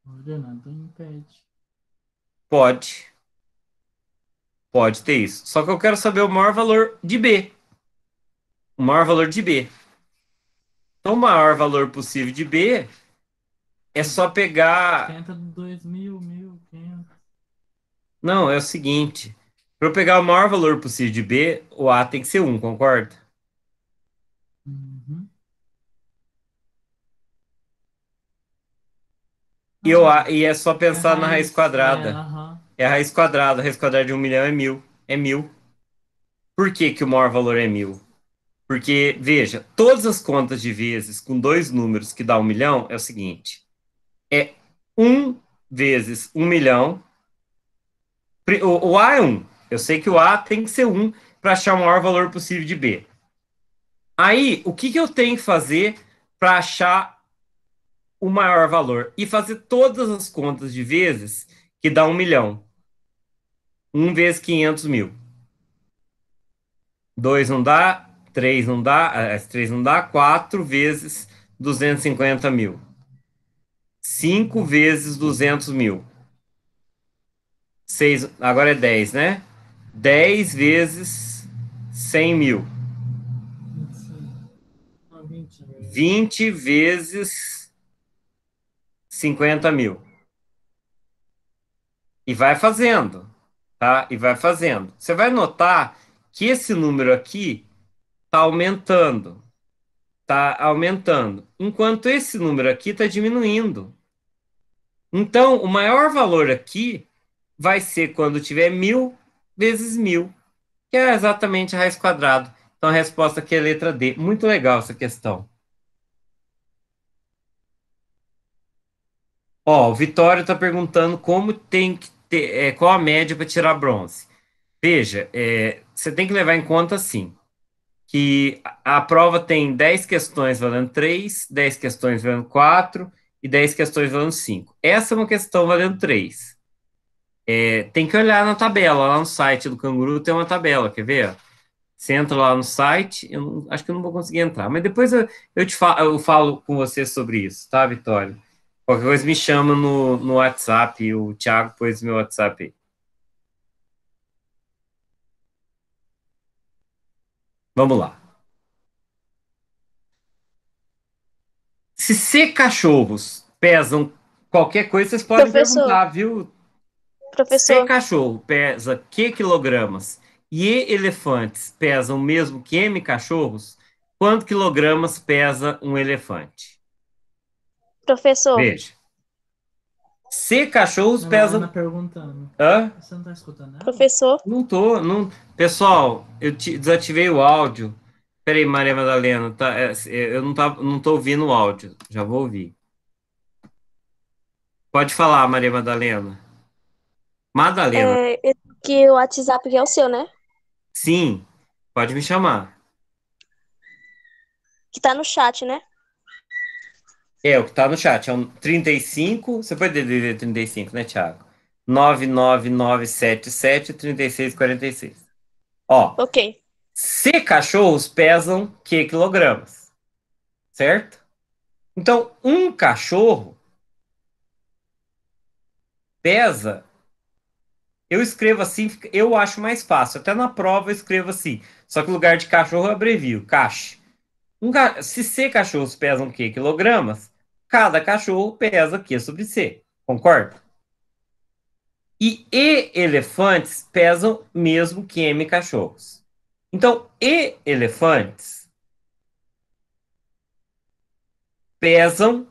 Ordenado impede. Pode. Pode ter isso. Só que eu quero saber o maior valor de B o maior valor de B. Então, o maior valor possível de B é só pegar. 50, Não, é o seguinte. Para eu pegar o maior valor possível de B, o A tem que ser 1, concorda? Uhum. E, eu, e é só pensar é na raiz, raiz quadrada. É, uhum. é, a raiz quadrada. A raiz quadrada de 1 milhão é 1.000. É mil. Por que, que o maior valor é 1.000? Porque, veja, todas as contas de vezes com dois números que dá um milhão é o seguinte: é um vezes um milhão. O, o, A é Um. Eu sei que o A tem que ser um para achar o maior valor possível de B. Aí, o que, que eu tenho que fazer para achar o maior valor? E fazer todas as contas de vezes que dá um milhão. um vezes 500 mil. dois não dá, 3 não dá, é, é, S3 não dá, 4 vezes 250 mil. 5 vezes 200 mil. 6, agora é 10, né? 10 vezes 100 mil. 20 vezes 50 mil. E vai fazendo, tá? E vai fazendo. Você vai notar que esse número aqui está aumentando, está aumentando, enquanto esse número aqui está diminuindo. Então, o maior valor aqui vai ser quando tiver mil vezes mil, que é exatamente a raiz quadrada. Então, a resposta aqui é letra D. Muito legal essa questão. Ó, o Vitório está perguntando como tem que ter, é, qual a média para tirar bronze. Veja, é, você tem que levar em conta assim que a prova tem 10 questões valendo 3, 10 questões valendo 4 e 10 questões valendo 5. Essa é uma questão valendo 3. É, tem que olhar na tabela, lá no site do Canguru tem uma tabela, quer ver? Você entra lá no site, eu não, acho que eu não vou conseguir entrar, mas depois eu, eu te falo, eu falo com você sobre isso, tá, Vitória? Qualquer coisa me chama no, no WhatsApp, o Thiago pôs meu WhatsApp aí. Vamos lá. Se ser cachorros pesam qualquer coisa, vocês podem Professor. perguntar, viu? Professor. Se cachorro pesa Q quilogramas e elefantes pesam mesmo que M cachorros, quanto quilogramas pesa um elefante? Professor. Veja. Se cachorros pesam. Ana perguntando. Hã? Você não tá escutando nada? Professor. Não tô. Não... Pessoal, eu te... desativei o áudio. Peraí, Maria Madalena, tá... É, é, eu não, tá... não tô ouvindo o áudio. Já vou ouvir. Pode falar, Maria Madalena. Madalena. É, que o WhatsApp é o seu, né? Sim. Pode me chamar. Que tá no chat, né? É, o que tá no chat. É um 35. Você foi DDD 35, né, Thiago? 99977-3646. Ó. Ok. Se cachorros pesam que quilogramas, certo? Então, um cachorro pesa. Eu escrevo assim, eu acho mais fácil. Até na prova eu escrevo assim. Só que lugar de cachorro eu abrevio, cache. Um, se C cachorros pesam que quilogramas, Cada cachorro pesa Q sobre C, concorda? E E elefantes pesam mesmo que M cachorros. Então, E elefantes pesam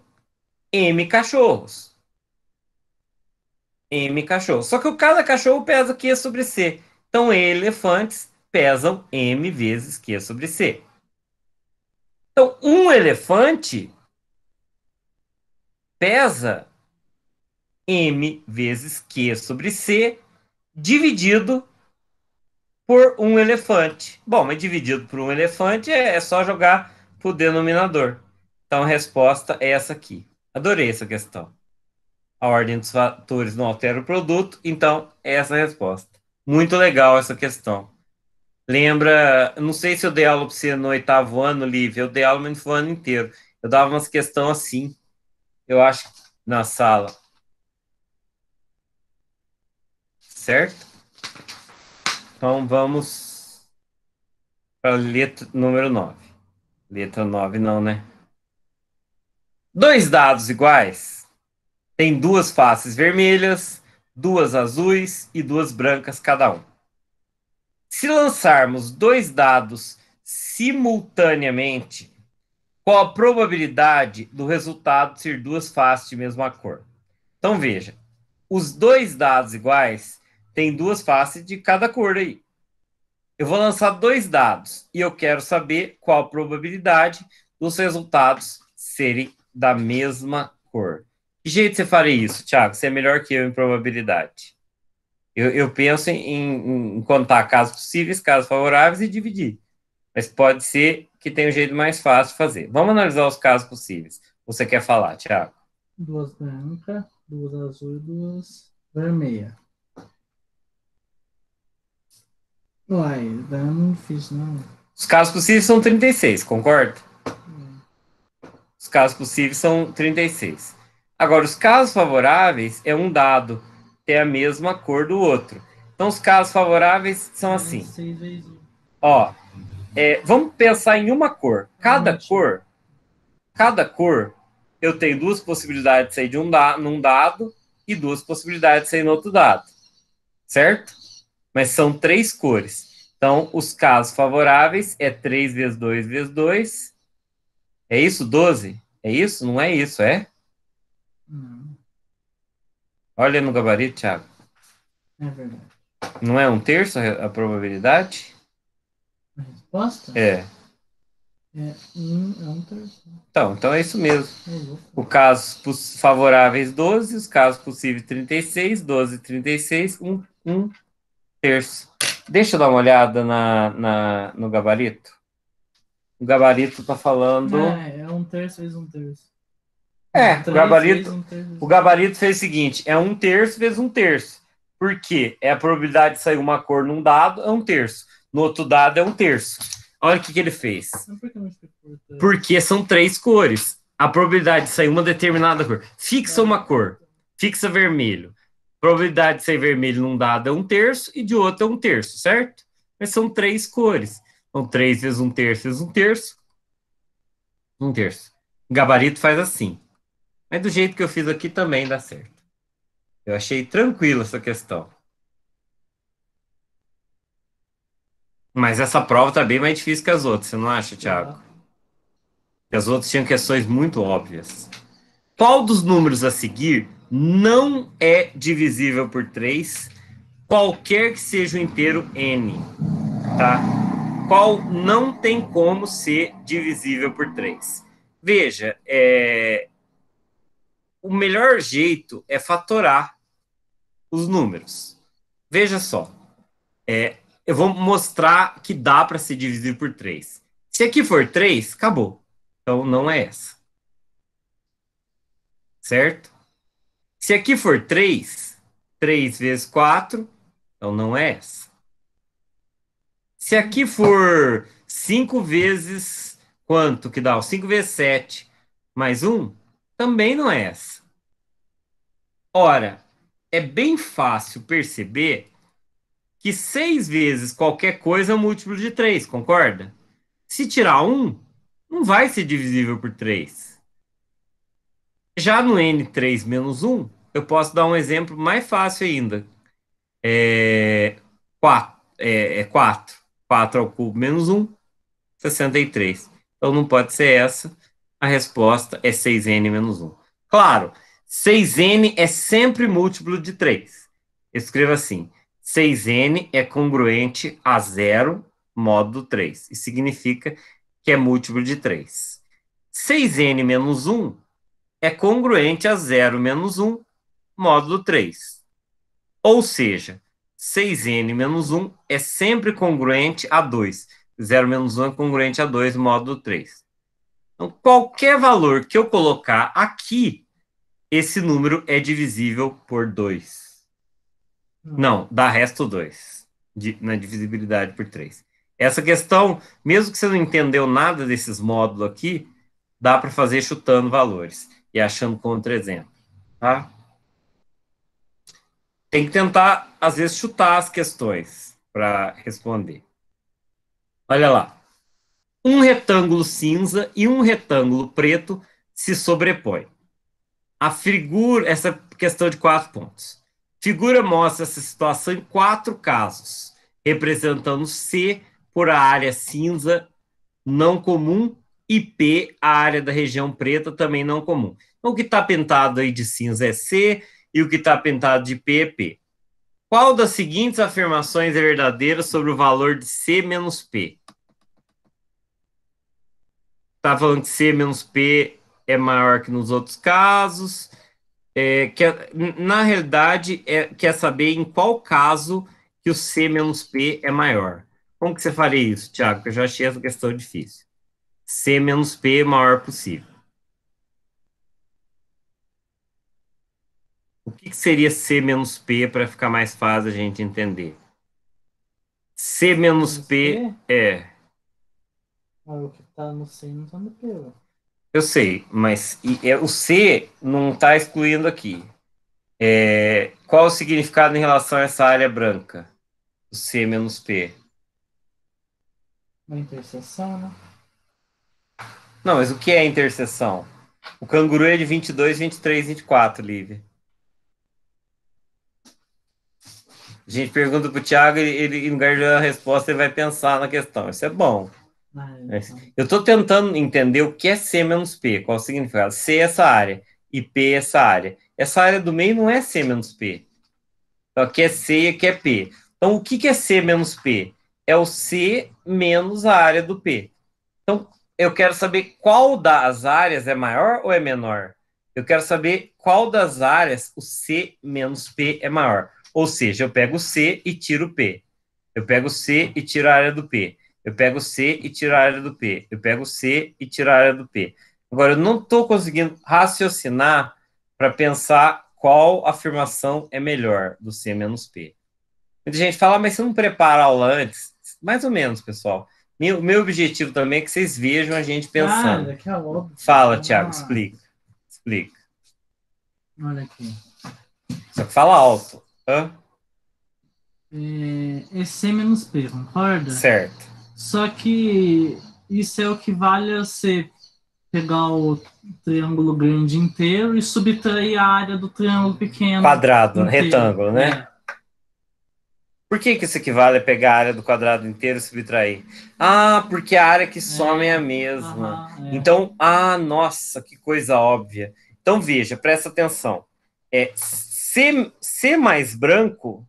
M cachorros. M cachorros. Só que o cada cachorro pesa Q sobre C. Então, E elefantes pesam M vezes Q sobre C. Então, um elefante pesa m vezes q sobre c dividido por um elefante. Bom, mas dividido por um elefante é, é só jogar para o denominador. Então a resposta é essa aqui. Adorei essa questão. A ordem dos fatores não altera o produto, então essa é a resposta. Muito legal essa questão. Lembra, não sei se eu dei aula para você no oitavo ano, Lívia, eu dei aula no ano inteiro. Eu dava umas questões assim eu acho, na sala. Certo? Então vamos para a letra número 9. Letra 9 não, né? Dois dados iguais têm duas faces vermelhas, duas azuis e duas brancas cada um. Se lançarmos dois dados simultaneamente, qual a probabilidade do resultado ser duas faces de mesma cor? Então veja, os dois dados iguais têm duas faces de cada cor aí. Eu vou lançar dois dados e eu quero saber qual a probabilidade dos resultados serem da mesma cor. Que jeito você faria isso, Thiago? Você é melhor que eu em probabilidade. Eu, eu penso em, em, em contar casos possíveis, casos favoráveis e dividir. Mas pode ser que tem o um jeito mais fácil de fazer. Vamos analisar os casos possíveis. Você quer falar, Tiago? Duas brancas, duas azuis e duas vermelhas. Uai, não fiz não. Os casos possíveis são 36, concorda? É. Os casos possíveis são 36. Agora, os casos favoráveis é um dado ter a mesma cor do outro. Então, os casos favoráveis são assim. Ó, é, vamos pensar em uma cor. Cada cor, cada cor, eu tenho duas possibilidades de sair de um da, num dado e duas possibilidades de sair no outro dado. Certo? Mas são três cores. Então, os casos favoráveis é 3 vezes 2 vezes 2. É isso? 12? É isso? Não é isso, é? Hum. Olha no gabarito, Thiago. É verdade. Não é um terço a probabilidade? A resposta? É. É um, é um terçol. Então, então é isso mesmo. É o caso favoráveis 12, os casos possíveis 36, 12, 36, 1, 1 terço. Deixa eu dar uma olhada na, na, no gabarito. O gabarito está falando. É, é um terço vezes um terço. É, o gabarito, um o gabarito fez o seguinte: é um terço vezes um terço. Por quê? É a probabilidade de sair uma cor num dado, é um terço no outro dado é um terço. Olha o que, que ele fez. Porque são três cores. A probabilidade de sair uma determinada cor. Fixa uma cor. Fixa vermelho. Probabilidade de sair vermelho num dado é um terço e de outro é um terço, certo? Mas são três cores. Então, três vezes um terço vezes um terço. Um terço. O gabarito faz assim. Mas do jeito que eu fiz aqui também dá certo. Eu achei tranquila essa questão. Mas essa prova tá bem mais difícil que as outras, você não acha, Thiago? As outras tinham questões muito óbvias. Qual dos números a seguir não é divisível por 3, qualquer que seja o inteiro n, tá? Qual não tem como ser divisível por 3. Veja, é... o melhor jeito é fatorar os números. Veja só, é, eu vou mostrar que dá para se dividir por 3. Se aqui for 3, acabou. Então não é essa. Certo? Se aqui for 3, 3 vezes 4, então não é essa. Se aqui for 5 vezes quanto que dá? 5 vezes 7 mais 1, também não é essa. Ora, é bem fácil perceber que 6 vezes qualquer coisa é um múltiplo de 3, concorda? Se tirar 1, não vai ser divisível por 3. Já no N3 menos 1, eu posso dar um exemplo mais fácil ainda. É 4, é, é 4. 4 ao cubo menos 1, 63. Então não pode ser essa. A resposta é 6n menos 1. Claro, 6n é sempre múltiplo de 3. Escreva assim: 6n é congruente a 0 módulo 3, e significa que é múltiplo de 3. 6n menos 1 é congruente a 0 menos 1 módulo 3. Ou seja, 6n menos 1 é sempre congruente a 2. 0 menos 1 é congruente a 2 módulo 3. Então, qualquer valor que eu colocar aqui, esse número é divisível por 2. Não, dá resto 2, na né, divisibilidade por 3. Essa questão, mesmo que você não entendeu nada desses módulos aqui, dá para fazer chutando valores e achando contra-exemplo, tá? Tem que tentar, às vezes, chutar as questões para responder. Olha lá. Um retângulo cinza e um retângulo preto se sobrepõem. A figura, essa questão de quatro pontos. Figura mostra essa situação em quatro casos, representando C por a área cinza não comum e P, a área da região preta também não comum. Então, o que está pintado aí de cinza é C e o que está pintado de P é P. Qual das seguintes afirmações é verdadeira sobre o valor de C menos P? Está falando que C menos P é maior que nos outros casos é, que é, na realidade é, quer saber em qual caso que o C menos P é maior. Como que você faria isso, Tiago? Porque eu já achei essa questão difícil. C menos P maior possível. O que, que seria C menos P para ficar mais fácil a gente entender? C menos P é. Ah, o que está no C não está no P, eu sei, mas e, é, o C não está excluindo aqui. É, qual o significado em relação a essa área branca? O C menos P. Uma interseção, né? Não, mas o que é interseção? O canguru é de 22, 23, 24, Lívia. A gente pergunta para o Thiago, ele, ele, em lugar de dar a resposta, ele vai pensar na questão. Isso é bom. Ah, é é. Eu estou tentando entender o que é C menos P, qual o significado. C é essa área e P é essa área. Essa área do meio não é C menos P. Então, aqui é C e aqui é P. Então, o que, que é C menos P? É o C menos a área do P. Então, eu quero saber qual das áreas é maior ou é menor. Eu quero saber qual das áreas o C menos P é maior. Ou seja, eu pego o C e tiro o P. Eu pego o C e tiro a área do P. Eu pego C e tiro a área do P. Eu pego C e tiro a área do P. Agora, eu não estou conseguindo raciocinar para pensar qual afirmação é melhor do C menos P. Muita gente fala, ah, mas você não prepara a aula antes? Mais ou menos, pessoal. Meu, meu objetivo também é que vocês vejam a gente pensando. Ah, a outra... Fala, Thiago, ah. explica. Explica. Olha aqui. Só que fala alto. Hã? É, é C menos P, concorda? Certo. Só que isso é o que vale a ser pegar o triângulo grande inteiro e subtrair a área do triângulo pequeno. Quadrado, inteiro. retângulo, né? É. Por que, que isso equivale a é pegar a área do quadrado inteiro e subtrair? Ah, porque a área que é. some é, é a mesma. é. Então, ah, nossa, que coisa óbvia. Então, veja, presta atenção. É, C, C mais branco,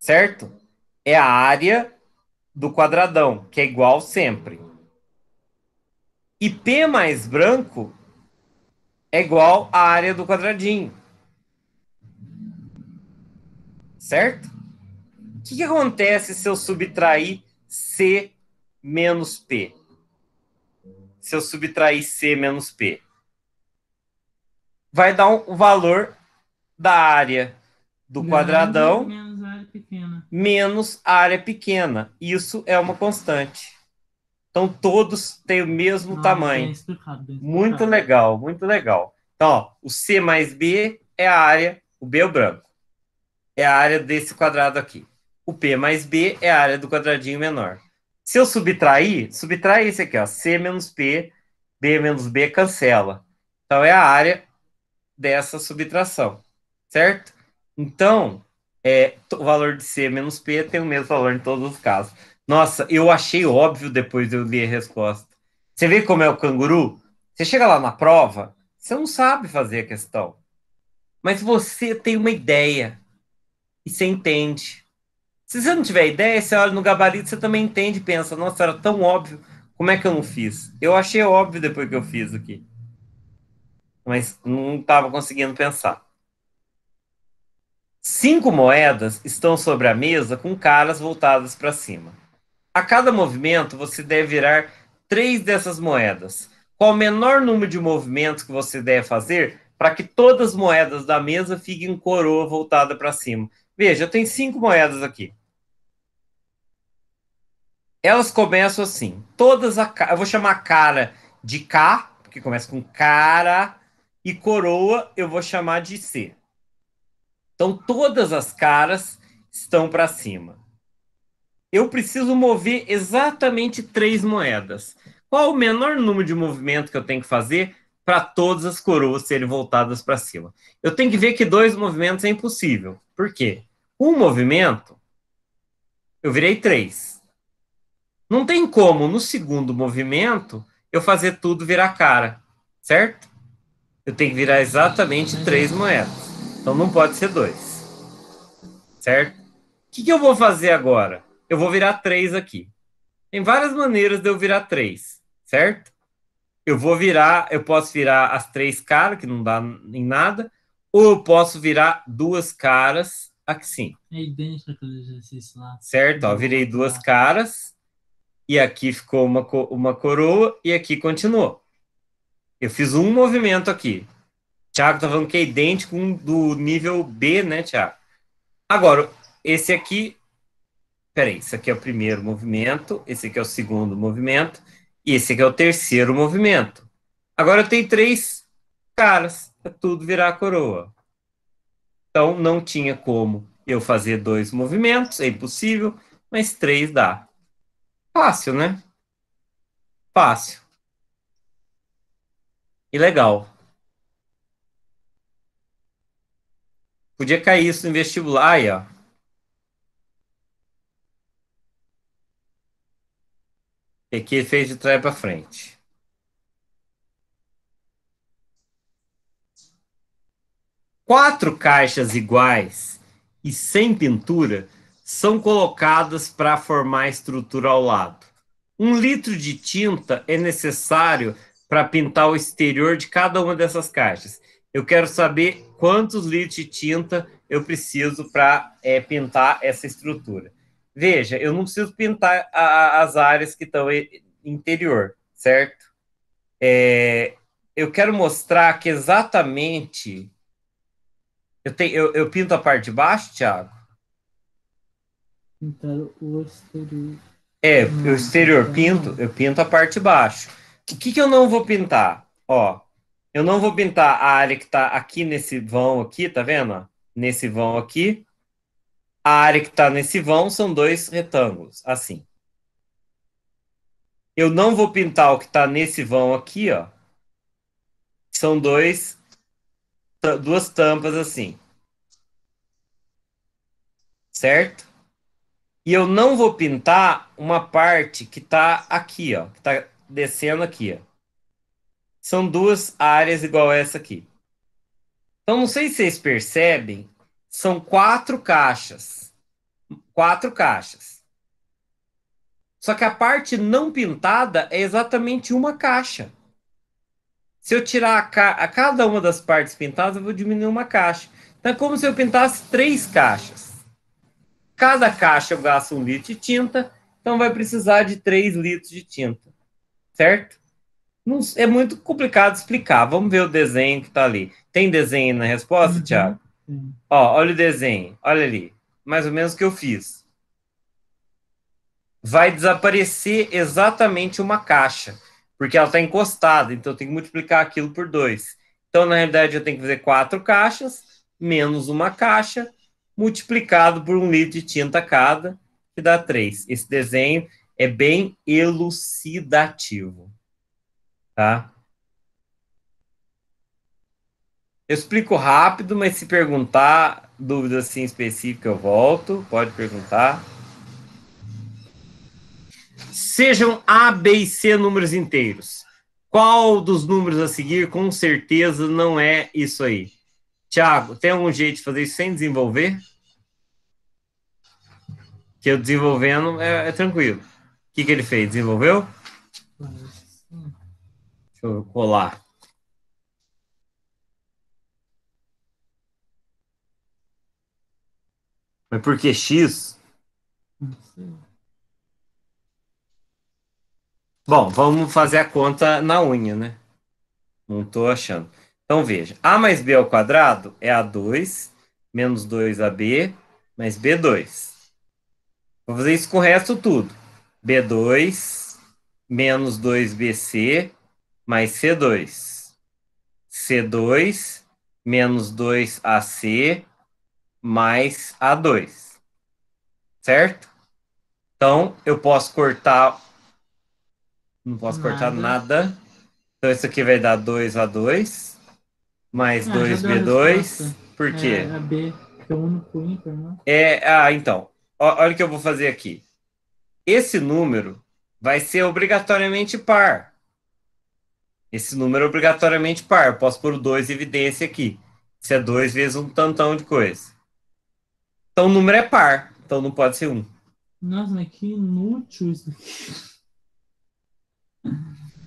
certo? É a área do quadradão, que é igual sempre. E P mais branco é igual à área do quadradinho. Certo? O que, que acontece se eu subtrair C menos P? Se eu subtrair C menos P? Vai dar um, o valor da área do quadradão. Menos área pequena menos a área pequena. Isso é uma constante. Então, todos têm o mesmo tamanho. Bem explicado, bem explicado. Muito legal, muito legal. Então, ó, o C mais B é a área, o B é o branco, é a área desse quadrado aqui. O P mais B é a área do quadradinho menor. Se eu subtrair, subtrair isso aqui, ó, C menos P, B menos B cancela. Então, é a área dessa subtração, certo? Então, é, o valor de C menos P tem o mesmo valor em todos os casos. Nossa, eu achei óbvio depois de eu ler a resposta. Você vê como é o canguru? Você chega lá na prova, você não sabe fazer a questão. Mas você tem uma ideia e você entende. Se você não tiver ideia, você olha no gabarito, você também entende e pensa, nossa, era tão óbvio, como é que eu não fiz? Eu achei óbvio depois que eu fiz aqui. Mas não estava conseguindo pensar. Cinco moedas estão sobre a mesa com caras voltadas para cima. A cada movimento, você deve virar três dessas moedas. Qual o menor número de movimentos que você deve fazer para que todas as moedas da mesa fiquem coroa voltada para cima? Veja, eu tenho cinco moedas aqui. Elas começam assim. Todas a eu vou chamar cara de K, porque começa com cara, e coroa eu vou chamar de C. Então, todas as caras estão para cima. Eu preciso mover exatamente três moedas. Qual o menor número de movimento que eu tenho que fazer para todas as coroas serem voltadas para cima? Eu tenho que ver que dois movimentos é impossível. Por quê? Um movimento, eu virei três. Não tem como, no segundo movimento, eu fazer tudo virar cara, certo? Eu tenho que virar exatamente três moedas. Então não pode ser dois. Certo? O que, que eu vou fazer agora? Eu vou virar três aqui. Tem várias maneiras de eu virar três, certo? Eu vou virar, eu posso virar as três caras, que não dá em nada, ou eu posso virar duas caras sim. É idêntico aquele exercício lá. Certo, ó, virei duas caras, e aqui ficou uma, uma coroa, e aqui continuou. Eu fiz um movimento aqui. Tiago tá falando que é idêntico um do nível B, né, Tiago? Agora, esse aqui. Peraí, esse aqui é o primeiro movimento, esse aqui é o segundo movimento, e esse aqui é o terceiro movimento. Agora eu tenho três caras para tudo virar a coroa. Então não tinha como eu fazer dois movimentos, é impossível, mas três dá. Fácil, né? Fácil. E legal. Podia cair isso em vestibular aí, ó. E que fez de trás para frente. Quatro caixas iguais e sem pintura são colocadas para formar a estrutura ao lado. Um litro de tinta é necessário para pintar o exterior de cada uma dessas caixas. Eu quero saber quantos litros de tinta eu preciso para é, pintar essa estrutura. Veja, eu não preciso pintar a, as áreas que estão eh, interior, certo? É, eu quero mostrar que exatamente. Eu, tenho, eu, eu pinto a parte de baixo, Thiago? Pintar o exterior. É, ah, o exterior tá. pinto, eu pinto a parte de baixo. O que, que eu não vou pintar? Ó, eu não vou pintar a área que está aqui nesse vão aqui, tá vendo? Nesse vão aqui. A área que está nesse vão são dois retângulos, assim. Eu não vou pintar o que está nesse vão aqui, ó. São dois, duas tampas assim. Certo? E eu não vou pintar uma parte que está aqui, ó. Que está descendo aqui, ó são duas áreas igual essa aqui. Então, não sei se vocês percebem, são quatro caixas. Quatro caixas. Só que a parte não pintada é exatamente uma caixa. Se eu tirar a, ca a cada uma das partes pintadas, eu vou diminuir uma caixa. Então, é como se eu pintasse três caixas. Cada caixa eu gasto um litro de tinta, então vai precisar de três litros de tinta, certo? Não, é muito complicado explicar. Vamos ver o desenho que está ali. Tem desenho na resposta, uhum. Tiago? Ó, olha o desenho. Olha ali. Mais ou menos o que eu fiz. Vai desaparecer exatamente uma caixa, porque ela está encostada, então eu tenho que multiplicar aquilo por dois. Então, na realidade, eu tenho que fazer quatro caixas, menos uma caixa, multiplicado por um litro de tinta cada, que dá três. Esse desenho é bem elucidativo tá? Eu explico rápido, mas se perguntar dúvida assim específica, eu volto. Pode perguntar. Sejam A, B e C números inteiros. Qual dos números a seguir com certeza não é isso aí? Tiago, tem algum jeito de fazer isso sem desenvolver? Que eu desenvolvendo é, é tranquilo. O que, que ele fez? Desenvolveu? Deixa eu colar. Mas por que X? Bom, vamos fazer a conta na unha, né? Não estou achando. Então veja, A mais B ao quadrado é A2 menos 2AB mais B2. Vou fazer isso com o resto tudo. B2 menos 2BC mais C2. C2 menos 2AC mais A2. Certo? Então, eu posso cortar... Não posso nada. cortar nada. Então, isso aqui vai dar 2A2 mais ah, 2B2. Por quê? É, a B, é, né? é ah, então. Olha o que eu vou fazer aqui. Esse número vai ser obrigatoriamente par. Esse número é obrigatoriamente par. Posso pôr o 2 em evidência aqui. Isso é 2 vezes um tantão de coisa. Então o número é par. Então não pode ser 1. Um. Nossa, mas que inútil isso aqui.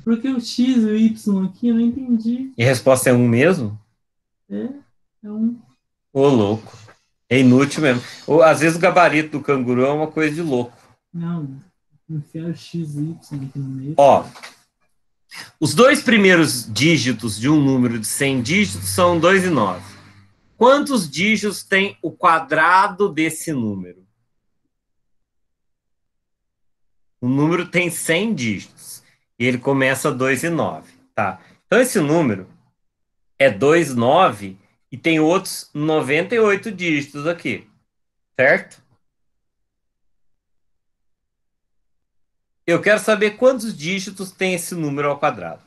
Porque o x e o y aqui eu não entendi. E a resposta é 1 um mesmo? É, é 1. Um. Ô, louco. É inútil mesmo. Ou, às vezes o gabarito do canguru é uma coisa de louco. Não, não o x e y aqui no meio. Ó, os dois primeiros dígitos de um número de 100 dígitos são 2 e 9. Quantos dígitos tem o quadrado desse número? O número tem 100 dígitos e ele começa 2 e 9, tá? Então esse número é 2, 9 e tem outros 98 dígitos aqui, certo? Eu quero saber quantos dígitos tem esse número ao quadrado.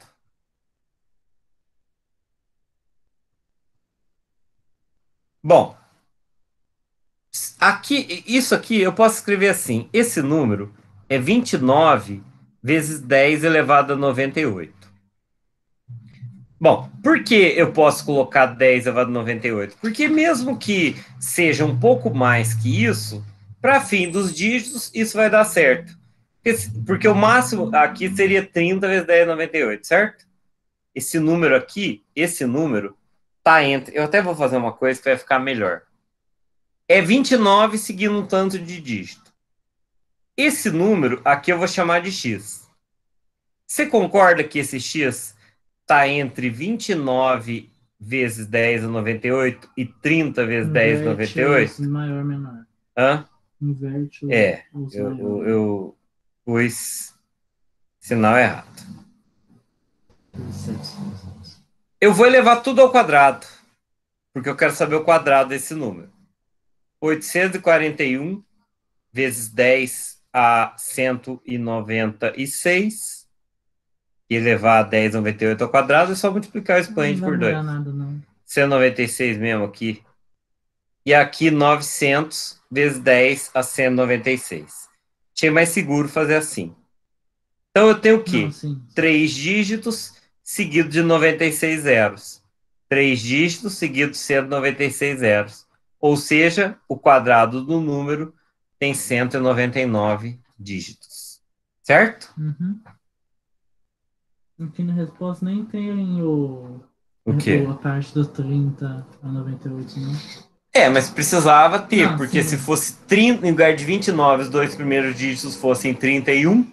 Bom, aqui, isso aqui eu posso escrever assim: esse número é 29 vezes 10 elevado a 98. Bom, por que eu posso colocar 10 elevado a 98? Porque mesmo que seja um pouco mais que isso, para fim dos dígitos, isso vai dar certo. Porque, o máximo aqui seria 30 vezes 10 98, é certo? Esse número aqui, esse número, tá entre. Eu até vou fazer uma coisa que vai ficar melhor. É 29 seguindo um tanto de dígito. Esse número aqui eu vou chamar de x. Você concorda que esse x está entre 29 vezes 10 a 98 e 30 vezes é Inverte 10 a 98? Maior menor. Hã? Inverte. É, eu, eu, pus sinal errado. Eu vou elevar tudo ao quadrado, porque eu quero saber o quadrado desse número. 841 vezes 10 a 196 e elevar a 10,98 ao quadrado é só multiplicar o expoente por 2. Não Nada, não. 196 mesmo aqui. E aqui 900 vezes 10 a 196 achei mais seguro fazer assim. Então eu tenho o quê? Três dígitos seguido de 96 zeros. Três dígitos seguido de 196 zeros. Ou seja, o quadrado do número tem 199 dígitos. Certo? Uhum. Aqui na resposta nem tem o, o quê? a parte do 30 a 98, não. É, mas precisava ter, ah, porque sim. se fosse 30, em lugar de 29, os dois primeiros dígitos fossem 31,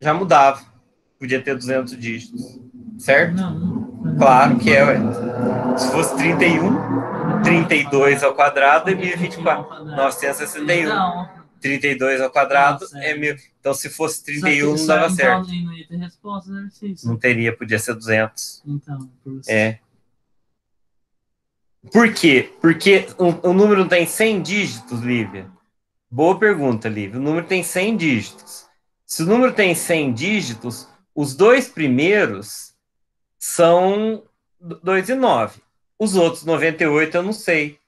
já mudava. Podia ter 200 dígitos. Certo? Não, não. Claro que é, ué. Se fosse 31, 32 ao quadrado é 1024. 961. Não. 32 ao quadrado não, é 1000. Então, se fosse 31, não dava então certo. Né, não teria, podia ser 200. Então, é. Por quê? Porque o, o número tem 100 dígitos, Lívia? Boa pergunta, Lívia. O número tem 100 dígitos. Se o número tem 100 dígitos, os dois primeiros são 2 e 9. Os outros 98 eu não sei.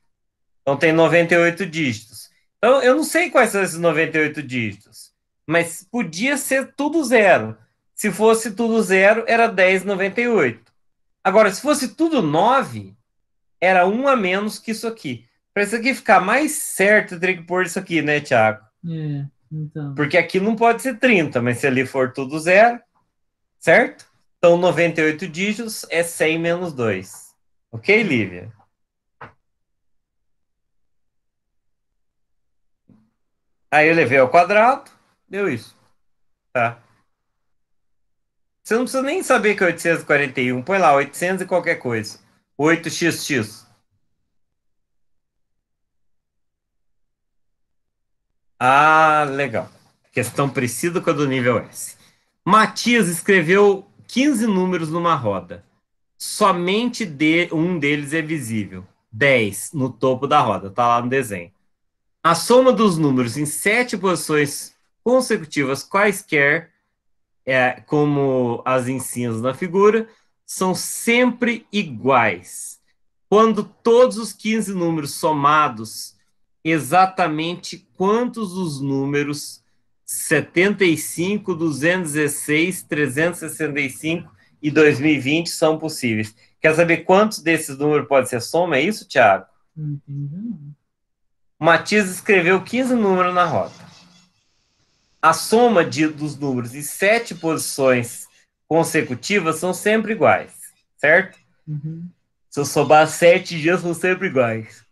Então tem 98 dígitos. Então eu não sei quais são esses 98 dígitos, mas podia ser tudo zero. Se fosse tudo zero, era 10,98. Agora, se fosse tudo 9, era um a menos que isso aqui. Para isso aqui ficar mais certo, eu teria que pôr isso aqui, né, Tiago? É, então. Porque aqui não pode ser 30, mas se ali for tudo zero, certo? Então, 98 dígitos é 100 menos 2. Ok, Lívia? Aí eu levei ao quadrado, deu isso. Tá. Você não precisa nem saber que é 841, põe lá 800 e qualquer coisa. 8xx. Ah, legal. Questão precisa com a do nível S. Matias escreveu 15 números numa roda. Somente de, um deles é visível. 10 no topo da roda, tá lá no desenho. A soma dos números em sete posições consecutivas, quaisquer, é, como as ensinas na figura, são sempre iguais. Quando todos os 15 números somados, exatamente quantos os números 75, 216, 365 e 2020 são possíveis? Quer saber quantos desses números pode ser soma? É isso, Tiago? Uhum. Matias escreveu 15 números na rota. A soma de, dos números em sete posições consecutivas são sempre iguais, certo? Uhum. Se eu somar sete dias, são sempre iguais.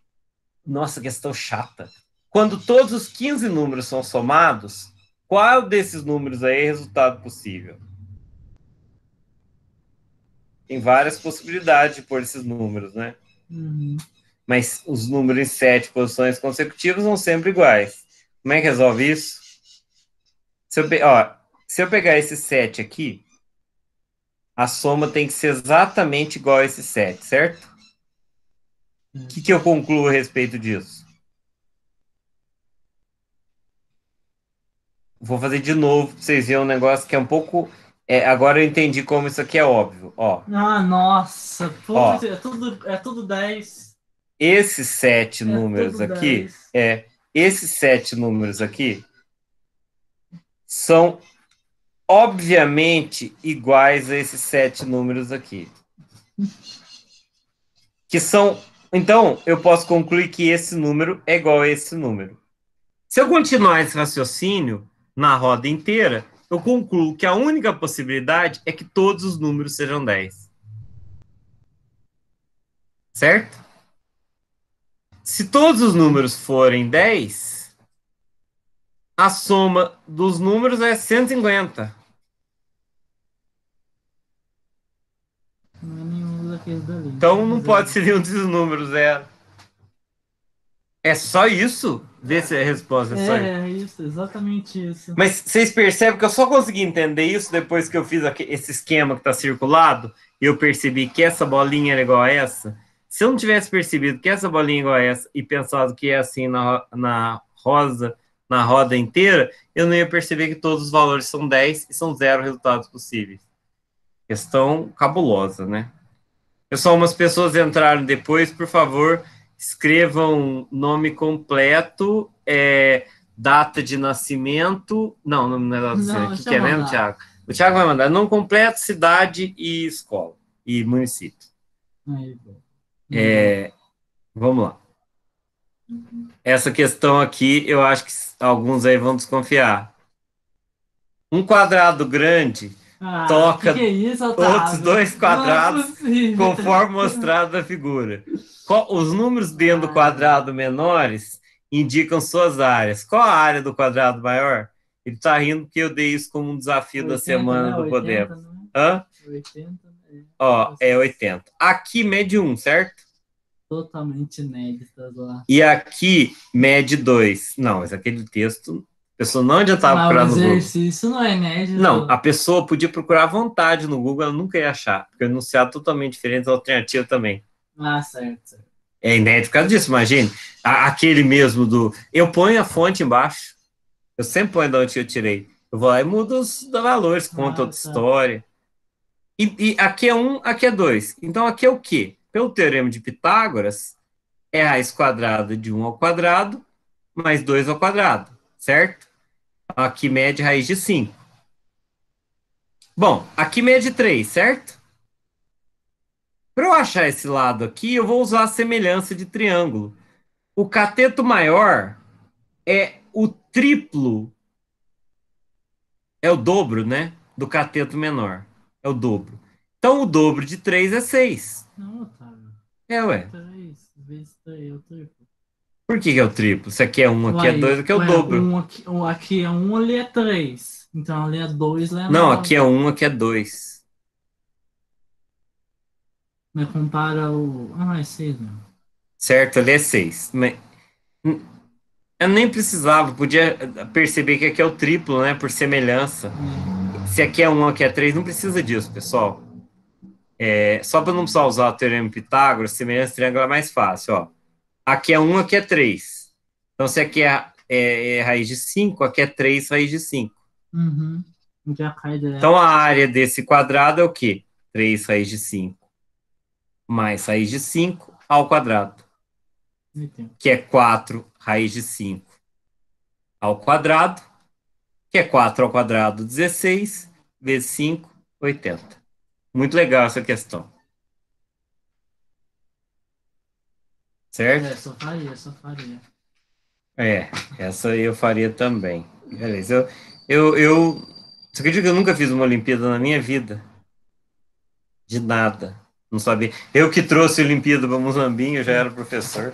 Nossa, questão chata. Quando todos os 15 números são somados, qual desses números aí é resultado possível? Tem várias possibilidades de pôr esses números, né? Uhum. Mas os números em sete posições consecutivas são sempre iguais. Como é que resolve isso? Se eu, ó, se eu pegar esse 7 aqui, a soma tem que ser exatamente igual a esse 7, certo? O hum. que, que eu concluo a respeito disso? Vou fazer de novo para vocês verem um negócio que é um pouco. É, agora eu entendi como isso aqui é óbvio. Ó. Ah, nossa! ó, é, tudo, é tudo 10. Esses sete é números aqui. 10. É, esses sete números aqui são obviamente iguais a esses sete números aqui. Que são. Então, eu posso concluir que esse número é igual a esse número. Se eu continuar esse raciocínio na roda inteira, eu concluo que a única possibilidade é que todos os números sejam 10. Certo? Se todos os números forem 10, a soma dos números é 150. Não é nenhum daqueles dali. Então não é pode ser nenhum desses números, é. É só isso? Vê se é a resposta. É, só... É, é isso, exatamente isso. Mas vocês percebem que eu só consegui entender isso depois que eu fiz esse esquema que está circulado e eu percebi que essa bolinha era igual a essa. Se eu não tivesse percebido que essa bolinha é igual a essa e pensado que é assim na, na rosa na roda inteira, eu não ia perceber que todos os valores são 10 e são zero resultados possíveis. Questão cabulosa, né? Pessoal, umas pessoas entraram depois, por favor, escrevam nome completo, é, data de nascimento. Não, não é data de nascimento. O que, que é né, mesmo, Tiago? O Tiago vai mandar. Não completo, cidade e escola e município. é, vamos lá. Essa questão aqui, eu acho que alguns aí vão desconfiar. Um quadrado grande ah, toca que que é isso, outros dois é quadrados conforme mostrado na figura. Os números dentro ah. do quadrado menores indicam suas áreas. Qual a área do quadrado maior? Ele está rindo porque eu dei isso como um desafio 80, da semana né? do 80, Podemos. Né? Hã? 80, né? é. Ó, é 80. Aqui mede 1, certo? totalmente inéditas lá. E aqui, mede 2. Não, mas aquele texto, a pessoa não adiantava não, procurar no Google. Isso não é inédito. Não, a pessoa podia procurar à vontade no Google, ela nunca ia achar, porque o enunciado totalmente diferente da alternativa também. Ah, certo, É inédito por causa disso, imagine. A, aquele mesmo do. Eu ponho a fonte embaixo. Eu sempre ponho da onde eu tirei. Eu vou lá e mudo os valores, conto ah, outra tá. história. E, e, aqui é um, aqui é dois. Então aqui é o quê? pelo teorema de Pitágoras, é raiz quadrada de 1 ao quadrado mais 2 ao quadrado, certo? Aqui mede raiz de 5. Bom, aqui mede 3, certo? Para eu achar esse lado aqui, eu vou usar a semelhança de triângulo. O cateto maior é o triplo, é o dobro, né? Do cateto menor. É o dobro. Então, o dobro de 3 é 6. Não, tá. É, ué. Então é tá Por que, que é o triplo? Se aqui é um, aqui ué, é dois, aqui é o ué, dobro. Um aqui, aqui, é um, ali é três. Então ali é dois, ali é Não, nove. aqui é um, aqui é dois. Mas compara o. Ah, é seis, não. Né? Certo, ali é seis. Mas... Hum, eu nem precisava, podia perceber que aqui é o triplo, né? Por semelhança. Hum. Se aqui é um, aqui é três, não precisa disso, pessoal. É, só para não precisar usar o teorema Pitágoras, semelhança triângulo é mais fácil. Ó. Aqui é 1, aqui é 3. Então, se aqui é, é, é raiz de 5, aqui é 3 raiz de 5. Uhum. É então, a área desse quadrado é o quê? 3 raiz de 5 mais raiz de 5 ao quadrado, Entendi. que é 4 raiz de 5 ao quadrado, que é 4 ao quadrado, 16, vezes 5, 80. Muito legal essa questão. Certo? É, só faria, só faria. É, essa eu faria também. Beleza. Eu, eu, eu, você acredita que eu nunca fiz uma Olimpíada na minha vida? De nada. Não sabia. Eu que trouxe a Olimpíada para Muzambinho, já era professor.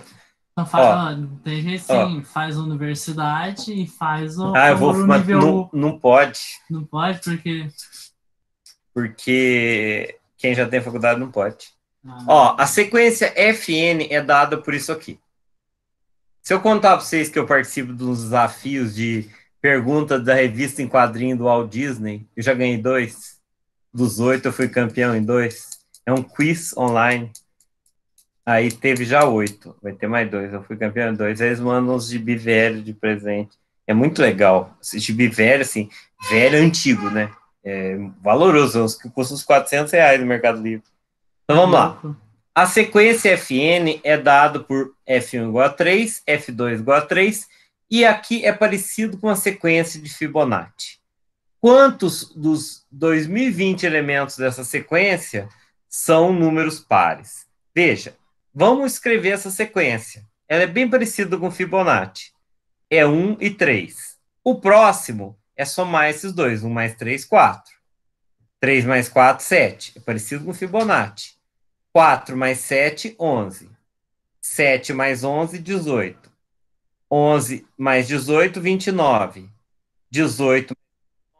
Então faz, ó, ó, tem gente sim, ó. Assim, faz universidade e faz o. Ah, eu vou, mas nível... não, não pode. Não pode, porque porque quem já tem faculdade não pode. Ah. Ó, a sequência FN é dada por isso aqui. Se eu contar para vocês que eu participo dos desafios de perguntas da revista em quadrinho do Walt Disney, eu já ganhei dois. Dos oito, eu fui campeão em dois. É um quiz online. Aí teve já oito, vai ter mais dois. Eu fui campeão em dois. eles mandam uns gibi velho de presente. É muito legal. Esse gibi velho, assim, velho antigo, né? É valoroso, uns que custam uns 400 reais no Mercado Livre. Então vamos lá. A sequência Fn é dada por F1 igual a 3, F2 igual a 3, e aqui é parecido com a sequência de Fibonacci. Quantos dos 2020 elementos dessa sequência são números pares? Veja, vamos escrever essa sequência. Ela é bem parecida com Fibonacci. É 1 e 3. O próximo é somar esses dois. 1 mais 3, 4. 3 mais 4, 7. É parecido com Fibonacci. 4 mais 7, 11. 7 mais 11, 18. 11 mais 18, 29. 18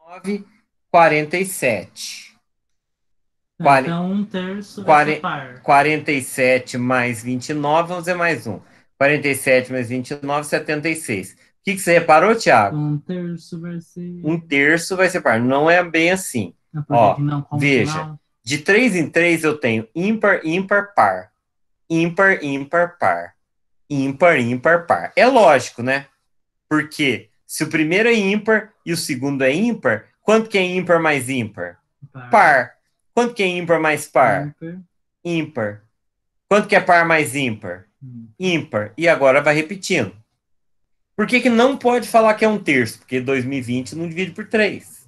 mais 9, 47. Quali então, um terço vai é par. 47 mais 29, vamos dizer mais um. 47 mais 29, 76 que, que você reparou, Thiago? Um terço vai ser. Um terço vai ser par. Não é bem assim. É Ó, não, veja, não? de três em três eu tenho ímpar, ímpar, par. Ímpar, ímpar, par. Ímpar, ímpar, par. É lógico, né? Porque se o primeiro é ímpar e o segundo é ímpar, quanto que é ímpar mais ímpar? Par. par. Quanto que é ímpar mais par? Ímpar. ímpar. Quanto que é par mais ímpar? Hum. Ímpar. E agora vai repetindo. Por que, que não pode falar que é um terço? Porque 2020 não divide por 3.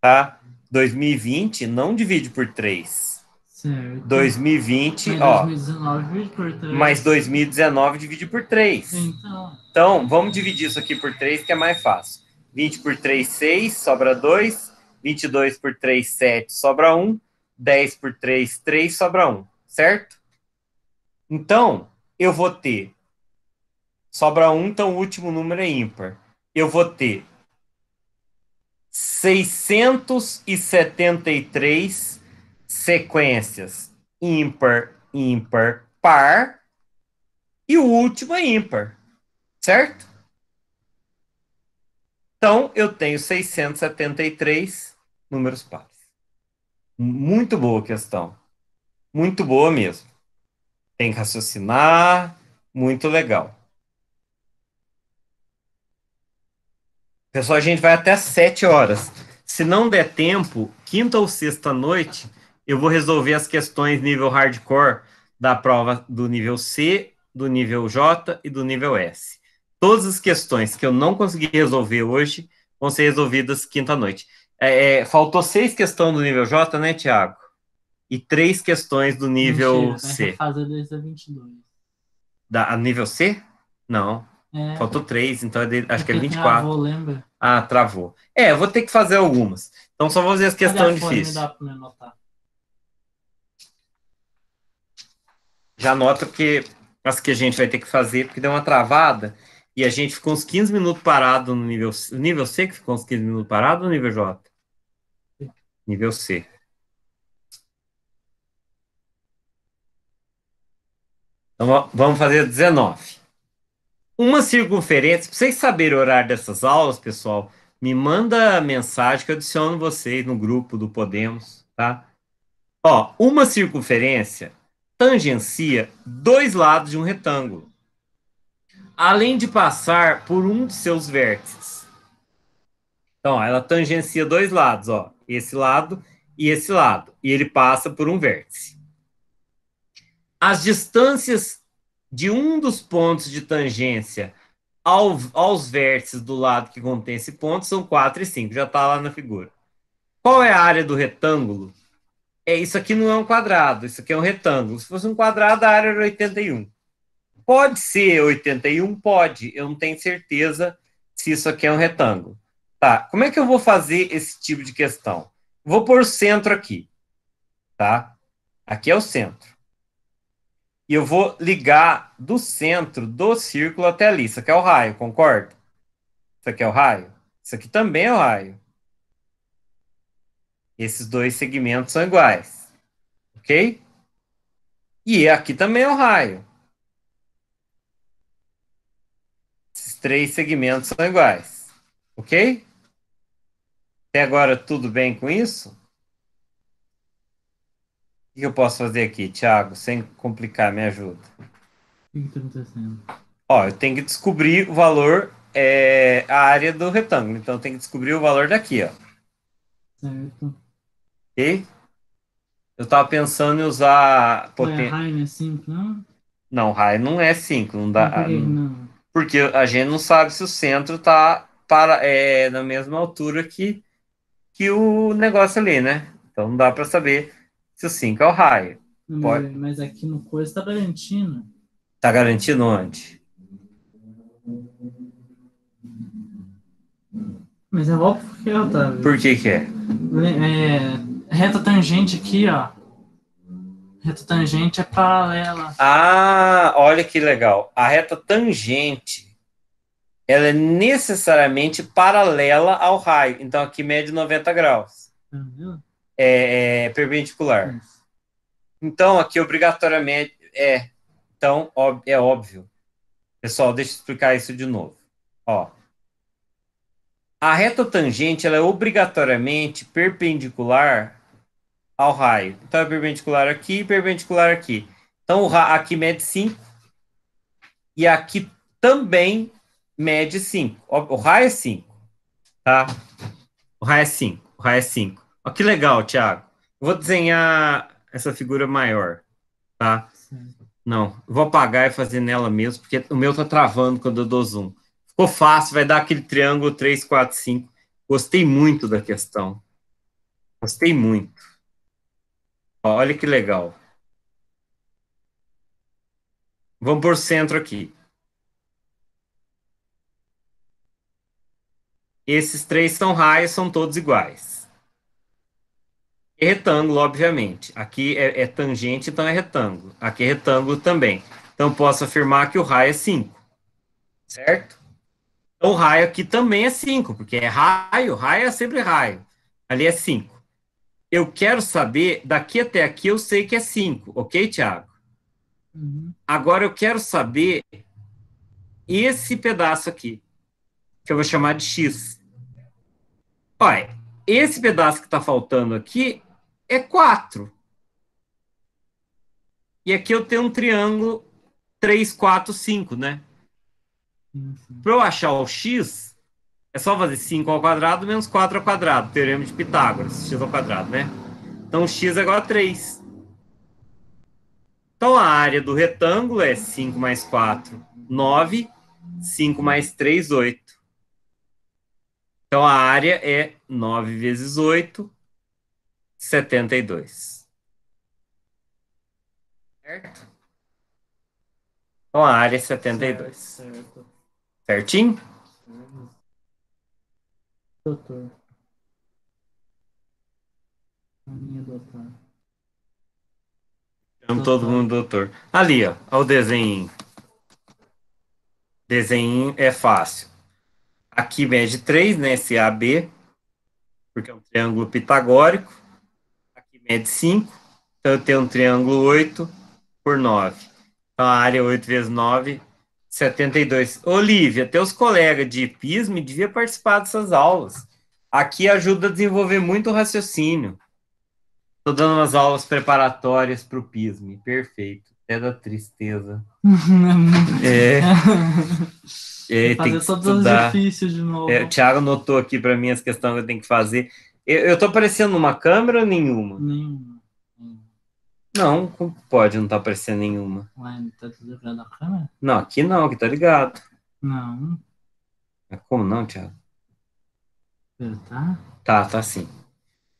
Tá? 2020 não divide por 3. Certo. 2020, mas ó. 2019 divide por 3. Mas 2019 divide por 3. Então. então, vamos dividir isso aqui por 3, que é mais fácil. 20 por 3, 6, sobra 2. 22 por 3, 7, sobra 1. 10 por 3, 3, sobra 1. Certo? Então, eu vou ter Sobra um, então o último número é ímpar. Eu vou ter 673 sequências ímpar, ímpar, par. E o último é ímpar, certo? Então, eu tenho 673 números pares. Muito boa questão. Muito boa mesmo. Tem que raciocinar. Muito legal. Pessoal, a gente vai até às 7 horas. Se não der tempo, quinta ou sexta noite, eu vou resolver as questões nível hardcore da prova do nível C, do nível J e do nível S. Todas as questões que eu não consegui resolver hoje vão ser resolvidas quinta-noite. É, é, faltou seis questões do nível J, né, Tiago? E três questões do nível Mentira, C. Vai fazer desde a 22. Da, a nível C? Não. É. Faltou três, então é de, acho que é 24. Travou, lembra? Ah, travou. É, vou ter que fazer algumas. Então só vou fazer as questões difíceis. Já nota porque as que a gente vai ter que fazer, porque deu uma travada e a gente ficou uns 15 minutos parado no nível C. Nível C que ficou uns 15 minutos parado ou nível J? Nível C. Então vamos fazer 19 uma circunferência. para vocês saberem o horário dessas aulas, pessoal, me manda mensagem que eu adiciono vocês no grupo do Podemos, tá? Ó, uma circunferência tangencia dois lados de um retângulo, além de passar por um de seus vértices. Então, ó, ela tangencia dois lados, ó, esse lado e esse lado, e ele passa por um vértice. As distâncias de um dos pontos de tangência ao, aos vértices do lado que contém esse ponto são 4 e 5, já está lá na figura. Qual é a área do retângulo? É, isso aqui não é um quadrado, isso aqui é um retângulo. Se fosse um quadrado, a área era 81. Pode ser 81? Pode. Eu não tenho certeza se isso aqui é um retângulo. Tá, como é que eu vou fazer esse tipo de questão? Vou pôr o centro aqui, tá? Aqui é o centro e eu vou ligar do centro do círculo até ali. Isso aqui é o raio, concorda? Isso aqui é o raio. Isso aqui também é o raio. Esses dois segmentos são iguais. Ok? E aqui também é o raio. Esses três segmentos são iguais. Ok? Até agora tudo bem com isso? que eu posso fazer aqui, Thiago? Sem complicar, me ajuda. O que está acontecendo? Ó, eu tenho que descobrir o valor, é, a área do retângulo. Então, eu tenho que descobrir o valor daqui, ó. Certo. Ok? Eu estava pensando em usar... Poten... É, raio, não é 5, é não? Não, não é 5. Não dá... Não, porque, não. porque a gente não sabe se o centro está para, é, na mesma altura que, que o negócio ali, né? Então, não dá para saber se o 5 é o raio. Mas, pode... mas aqui no coisa está garantindo. Está garantindo onde? Mas é óbvio porque, é, Otávio. Por que que é? é? é? Reta tangente aqui, ó. Reta tangente é paralela. Ah, olha que legal. A reta tangente, ela é necessariamente paralela ao raio. Então aqui mede 90 graus. Entendeu? Tá é, é, perpendicular. Hum. Então, aqui obrigatoriamente é. Então, é óbvio. Pessoal, deixa eu explicar isso de novo. Ó. A reta tangente ela é obrigatoriamente perpendicular ao raio. Então, é perpendicular aqui e perpendicular aqui. Então, aqui mede 5 e aqui também mede 5. O raio é 5, tá? O raio é 5, o raio é 5 que legal, Thiago. Vou desenhar essa figura maior, tá? Sim. Não, vou apagar e fazer nela mesmo, porque o meu tá travando quando eu dou zoom. Ficou fácil, vai dar aquele triângulo 3, 4, 5. Gostei muito da questão. Gostei muito. olha que legal. Vamos por centro aqui. Esses três são raios, são todos iguais. É retângulo, obviamente. Aqui é, é, tangente, então é retângulo. Aqui é retângulo também. Então, posso afirmar que o raio é 5, certo? Então, o raio aqui também é 5, porque é raio, raio é sempre raio. Ali é 5. Eu quero saber, daqui até aqui eu sei que é 5, ok, Tiago? Uhum. Agora eu quero saber esse pedaço aqui, que eu vou chamar de X. Olha, esse pedaço que está faltando aqui é 4. E aqui eu tenho um triângulo 3, 4, 5, né? Uhum. Para eu achar o x, é só fazer 5 ao quadrado menos 4 ao quadrado, teorema de Pitágoras, x ao quadrado, né? Então, x é igual a 3. Então, a área do retângulo é 5 mais 4, 9. 5 mais 3, 8. Então, a área é 9 vezes 8, 72. Certo? Então a área é 72. Certo. certo. Certinho? Doutor. A minha doutor. Então todo mundo doutor. Ali, ó, ó o desenho. Desenho é fácil. Aqui mede 3, né, esse AB, porque é um triângulo pitagórico é de 5, então eu tenho um triângulo 8 por 9. Então a área 8 é vezes 9, 72. Olivia, teus colegas de hipismo deviam participar dessas aulas. Aqui ajuda a desenvolver muito o raciocínio. Estou dando umas aulas preparatórias para o PISM. Perfeito. Até da tristeza. é. é fazer todos os exercícios de é, novo. É, o Thiago notou aqui para mim as questões que eu tenho que fazer. Eu, eu tô aparecendo numa câmera ou nenhuma? Nenhuma. Não, como pode não tá aparecendo nenhuma? Ué, não tá tudo ligado a câmera? Não, aqui não, aqui tá ligado. Não. É como não, Thiago? Tá? Tá, tá sim.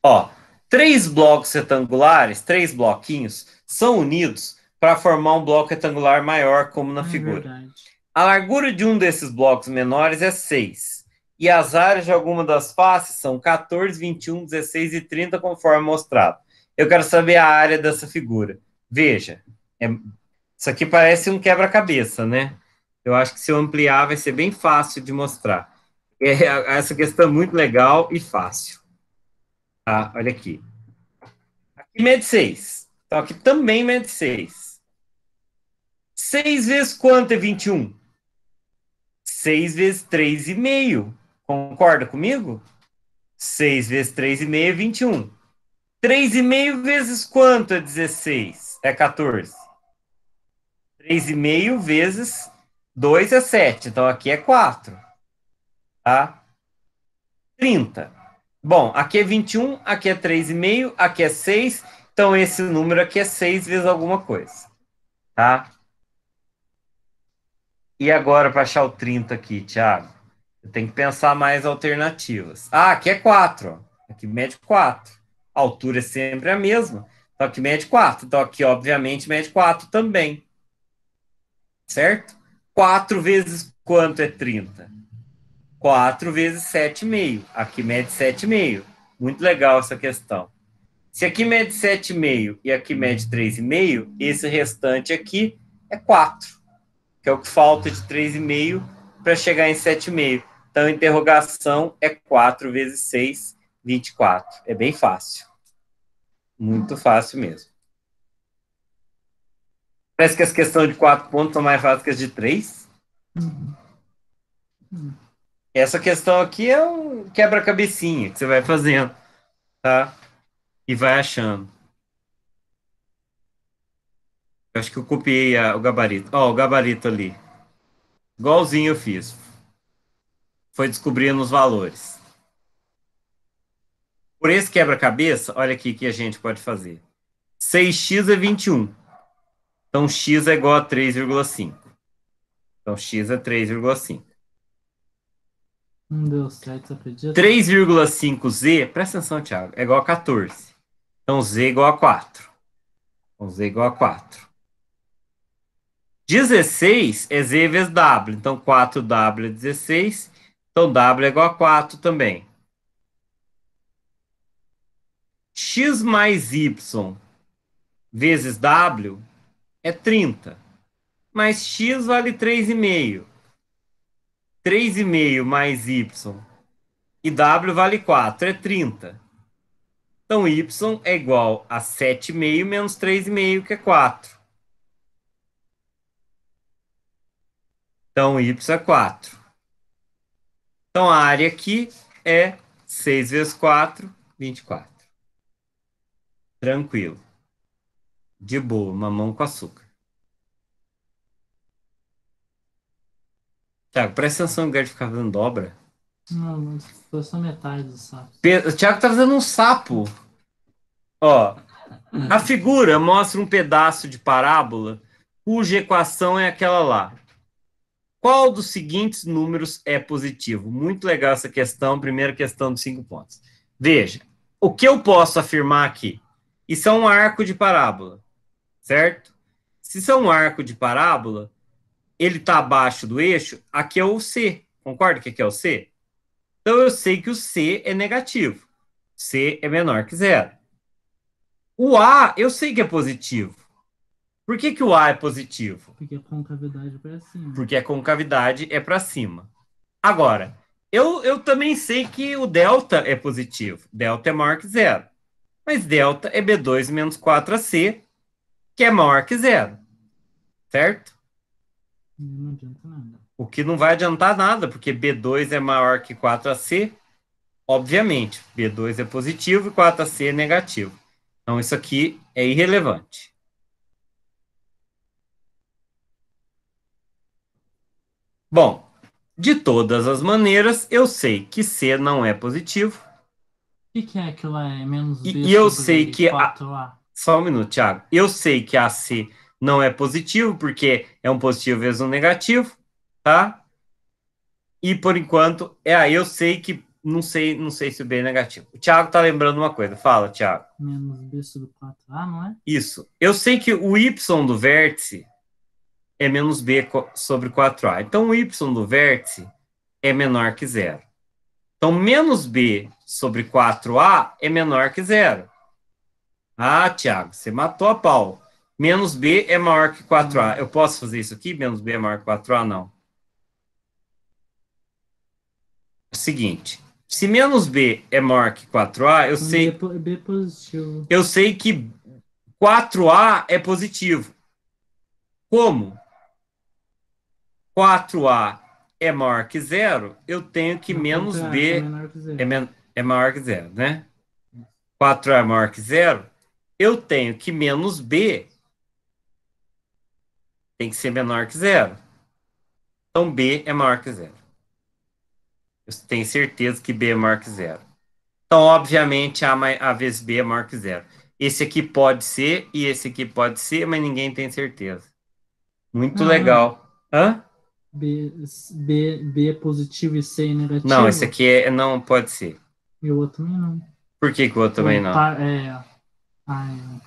Ó, três blocos retangulares, três bloquinhos, são unidos para formar um bloco retangular maior, como na é figura. Verdade. A largura de um desses blocos menores é 6 e as áreas de alguma das faces são 14, 21, 16 e 30, conforme mostrado. Eu quero saber a área dessa figura. Veja, é, isso aqui parece um quebra-cabeça, né? Eu acho que se eu ampliar vai ser bem fácil de mostrar. É, essa questão é muito legal e fácil. Tá? Olha aqui. Aqui mede 6. Então, aqui também mede 6. 6 vezes quanto é 21? 6 vezes 3,5. Concorda comigo? 6 vezes 3,5 é 21. 3,5 vezes quanto é 16? É 14. 3,5 vezes 2 é 7. Então aqui é 4. Tá? 30. Bom, aqui é 21, aqui é 3,5, aqui é 6. Então esse número aqui é 6 vezes alguma coisa. Tá? E agora para achar o 30 aqui, Thiago? Tem que pensar mais alternativas. Ah, aqui é 4, aqui mede 4. A altura é sempre a mesma, Então aqui mede 4. Então aqui, obviamente, mede 4 também. Certo? 4 vezes quanto é 30? 4 vezes 7,5. Aqui mede 7,5. Muito legal essa questão. Se aqui mede 7,5 e aqui mede 3,5, esse restante aqui é 4, que é o que falta de 3,5 para chegar em 7,5. Então, interrogação é 4 vezes 6, 24. É bem fácil. Muito fácil mesmo. Parece que as questões de 4 pontos são mais fáceis que as de 3. Essa questão aqui é um quebra-cabecinha que você vai fazendo, tá? E vai achando. Eu acho que eu copiei a, o gabarito. Ó, oh, o gabarito ali. Igualzinho eu fiz foi descobrindo os valores. Por esse quebra-cabeça, olha aqui o que a gente pode fazer. 6x é 21. Então, x é igual a 3,5. Então, x é 3,5. Não deu certo, acredita? 3,5z, presta atenção, Thiago, é igual a 14. Então, z é igual a 4. Então, z é igual a 4. 16 é z vezes w. Então, 4w é 16 então, W é igual a 4 também. X mais Y vezes W é 30. Mas X vale 3,5. 3,5 mais Y e W vale 4, é 30. Então, Y é igual a 7,5 menos 3,5, que é 4. Então, Y é 4. Então, a área aqui é 6 vezes 4, 24. Tranquilo. De boa, mamão com açúcar. Tiago, presta atenção no lugar de ficar fazendo dobra. Não, foi só metade do sapo. O Tiago tá fazendo um sapo. Ó, a figura mostra um pedaço de parábola cuja equação é aquela lá. Qual dos seguintes números é positivo? Muito legal essa questão, primeira questão dos cinco pontos. Veja, o que eu posso afirmar aqui? Isso é um arco de parábola, certo? Se isso é um arco de parábola, ele está abaixo do eixo, aqui é o C. Concorda que aqui é o C? Então eu sei que o C é negativo. C é menor que zero. O A eu sei que é positivo. Por que, que o A é positivo? Porque a concavidade é para cima. Porque a concavidade é para cima. Agora, eu, eu também sei que o delta é positivo. Delta é maior que zero. Mas delta é B2 menos 4AC, que é maior que zero. Certo? Não adianta nada. O que não vai adiantar nada, porque B2 é maior que 4AC, obviamente. B2 é positivo e 4AC é negativo. Então, isso aqui é irrelevante. Bom, de todas as maneiras, eu sei que C não é positivo. O que, que, é que lá? É menos B. E eu sei que. A... Só um minuto, Thiago. Eu sei que AC não é positivo, porque é um positivo vezes um negativo, tá? E por enquanto, é aí eu sei que. Não sei, não sei se o B é negativo. O Thiago tá lembrando uma coisa. Fala, Thiago. Menos B sobre 4A, ah, não é? Isso. Eu sei que o Y do vértice é menos b sobre 4a. Então, o y do vértice é menor que zero. Então, menos b sobre 4a é menor que zero. Ah, Tiago, você matou a pau. Menos b é maior que 4a. Eu posso fazer isso aqui? Menos b é maior que 4a? Não. É o seguinte, se menos b é maior que 4a, eu sei... B, b positivo. Eu sei que 4a é positivo. Como? 4A é maior que zero, eu tenho que Não, menos B é, menor que É, é maior que zero, né? 4A é maior que zero, eu tenho que menos B tem que ser menor que zero. Então, B é maior que zero. Eu tenho certeza que B é maior que zero. Então, obviamente, A, A vezes B é maior que zero. Esse aqui pode ser e esse aqui pode ser, mas ninguém tem certeza. Muito ah. legal. Hã? B, B, B positivo e C negativo. Não, esse aqui é, não pode ser. E o outro também não. Por que, que o outro também não? Par, é, é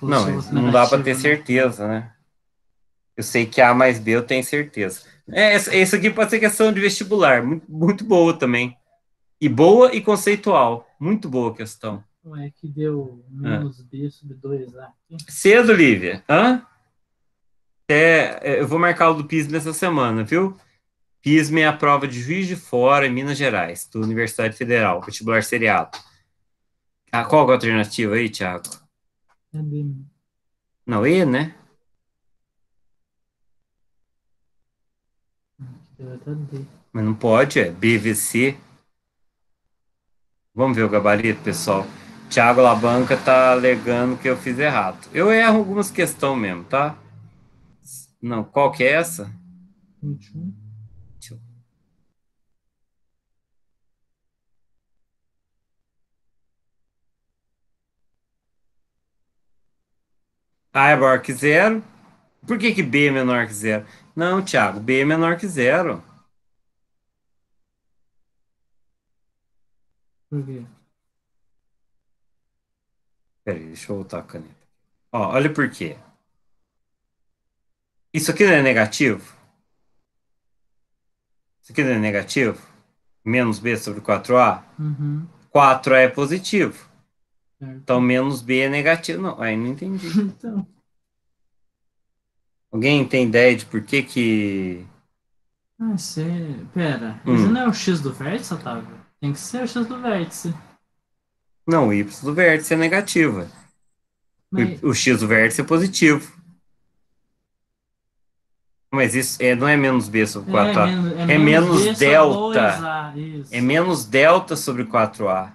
não, negativo, não dá para ter né? certeza, né? Eu sei que A mais B eu tenho certeza. É, isso aqui pode ser questão de vestibular, muito, muito boa também. E boa e conceitual. Muito boa a questão. Não é que deu menos ah. B sobre 2 A. Né? Cedo, Lívia. Hã? É, eu vou marcar o do PIS nessa semana, viu? Fiz-me é a prova de Juiz de Fora, em Minas Gerais, da Universidade Federal, vestibular seriado. Ah, qual é a alternativa aí, Thiago? É B. Né? Não, E, né? Mas não pode, é BVC. Vamos ver o gabarito, pessoal. Tiago Labanca tá alegando que eu fiz errado. Eu erro algumas questões mesmo, tá? Não, qual que é essa? 21. A é maior que zero. Por que, que B é menor que zero? Não, Thiago, B é menor que zero. Por quê? Peraí, deixa eu voltar a caneta. Ó, olha por quê. Isso aqui não é negativo? Isso aqui não é negativo? Menos B sobre 4A? Uhum. 4A é positivo. Então menos B é negativo. Não, aí não entendi. Então. Alguém tem ideia de por que que... Ah, sei. Pera, hum. mas não é o X do vértice, Otávio? Tem que ser o X do vértice. Não, o Y do vértice é negativa. Mas... O X do vértice é positivo. Mas isso é, não é menos B sobre 4A. É, é, menos, é menos delta. É, é menos delta sobre 4A.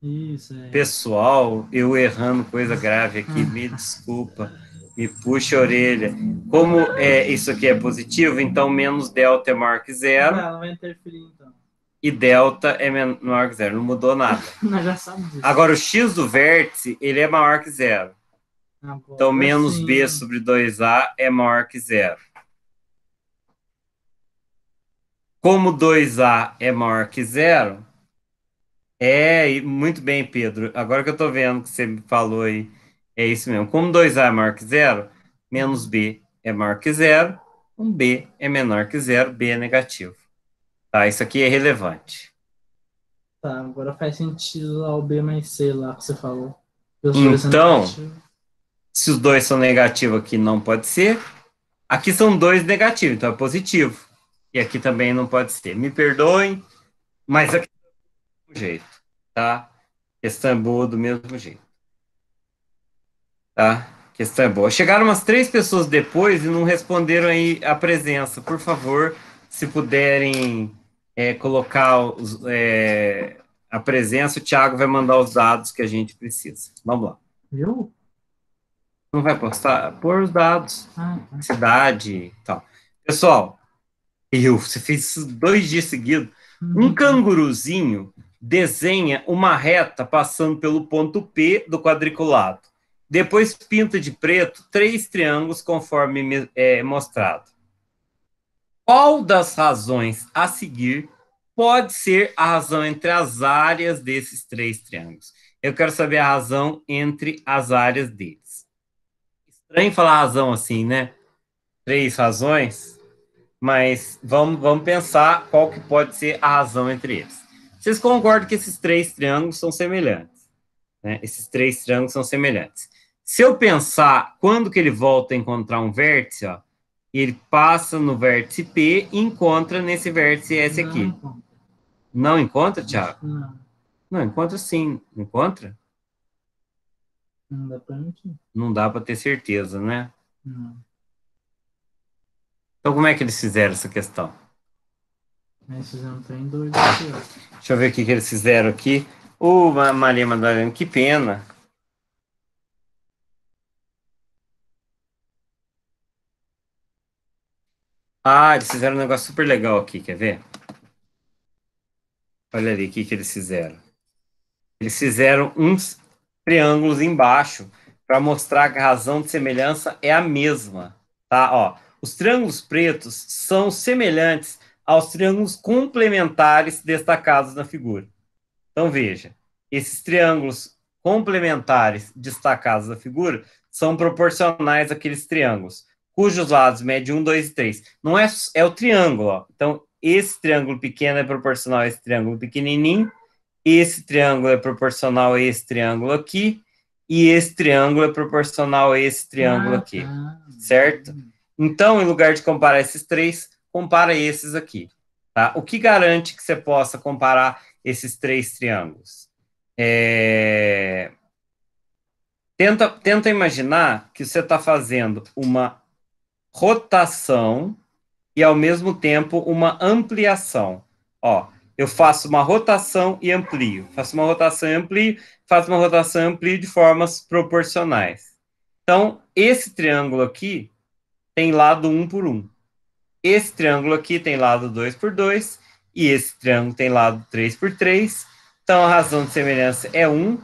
Isso, é. Pessoal, eu errando coisa grave aqui, me desculpa, me puxa a orelha. Como é, isso aqui é positivo, então menos delta é maior que zero. Não, não vai interferir então. E delta é menor que zero, não mudou nada. Nós já sabemos disso. Agora, o x do vértice, ele é maior que zero. então, menos sim. b sobre 2a é maior que zero. Como 2a é maior que zero, é, muito bem, Pedro. Agora que eu tô vendo que você me falou aí, é isso mesmo. Como 2A é maior que zero, menos B é maior que zero, um B é menor que zero, B é negativo. Tá, isso aqui é relevante. Tá, agora faz sentido lá o B mais C lá que você falou. Então, se os dois são negativos aqui, não pode ser. Aqui são dois negativos, então é positivo. E aqui também não pode ser. Me perdoem, mas aqui é jeito tá? Questão é boa do mesmo jeito. Tá? Questão é boa. Chegaram umas três pessoas depois e não responderam aí a presença. Por favor, se puderem é, colocar os, é, a presença, o Thiago vai mandar os dados que a gente precisa. Vamos lá. Eu? Não vai postar? Pôr os dados. Ah, tá. Cidade e tal. Pessoal, eu, você fez dois dias seguidos. Um uhum. canguruzinho desenha uma reta passando pelo ponto P do quadriculado. Depois pinta de preto três triângulos conforme é, mostrado. Qual das razões a seguir pode ser a razão entre as áreas desses três triângulos? Eu quero saber a razão entre as áreas deles. Estranho falar razão assim, né? Três razões, mas vamos, vamos pensar qual que pode ser a razão entre eles. Vocês concordam que esses três triângulos são semelhantes? Né? Esses três triângulos são semelhantes. Se eu pensar quando que ele volta a encontrar um vértice, ó, ele passa no vértice P e encontra nesse vértice S aqui. Não, Não encontra, Thiago? Não. Não, encontra sim. Encontra? Não dá para mentir. Não dá para ter certeza, né? Não. Então, como é que eles fizeram essa questão? Eles fizeram tem dois aqui, ó. Deixa eu ver o que, que eles fizeram aqui. Ô, oh, Maria Madalena, que pena. Ah, eles fizeram um negócio super legal aqui, quer ver? Olha ali o que, que eles fizeram. Eles fizeram uns triângulos embaixo para mostrar que a razão de semelhança é a mesma, tá? Ó, os triângulos pretos são semelhantes aos triângulos complementares destacados na figura. Então, veja, esses triângulos complementares destacados na figura são proporcionais àqueles triângulos, cujos lados medem 1, 2 e 3. Não é, é o triângulo, ó. Então, esse triângulo pequeno é proporcional a esse triângulo pequenininho, esse triângulo é proporcional a esse triângulo aqui, e esse triângulo é proporcional a esse triângulo ah, aqui, tá. certo? Então, em lugar de comparar esses três, compara esses aqui. Tá? O que garante que você possa comparar esses três triângulos? É... Tenta, tenta imaginar que você está fazendo uma rotação e, ao mesmo tempo, uma ampliação. Ó, eu faço uma rotação e amplio, faço uma rotação e amplio, faço uma rotação e amplio de formas proporcionais. Então, esse triângulo aqui tem lado um por um. Esse triângulo aqui tem lado 2 por 2 e esse triângulo tem lado 3 por 3. Então, a razão de semelhança é 1,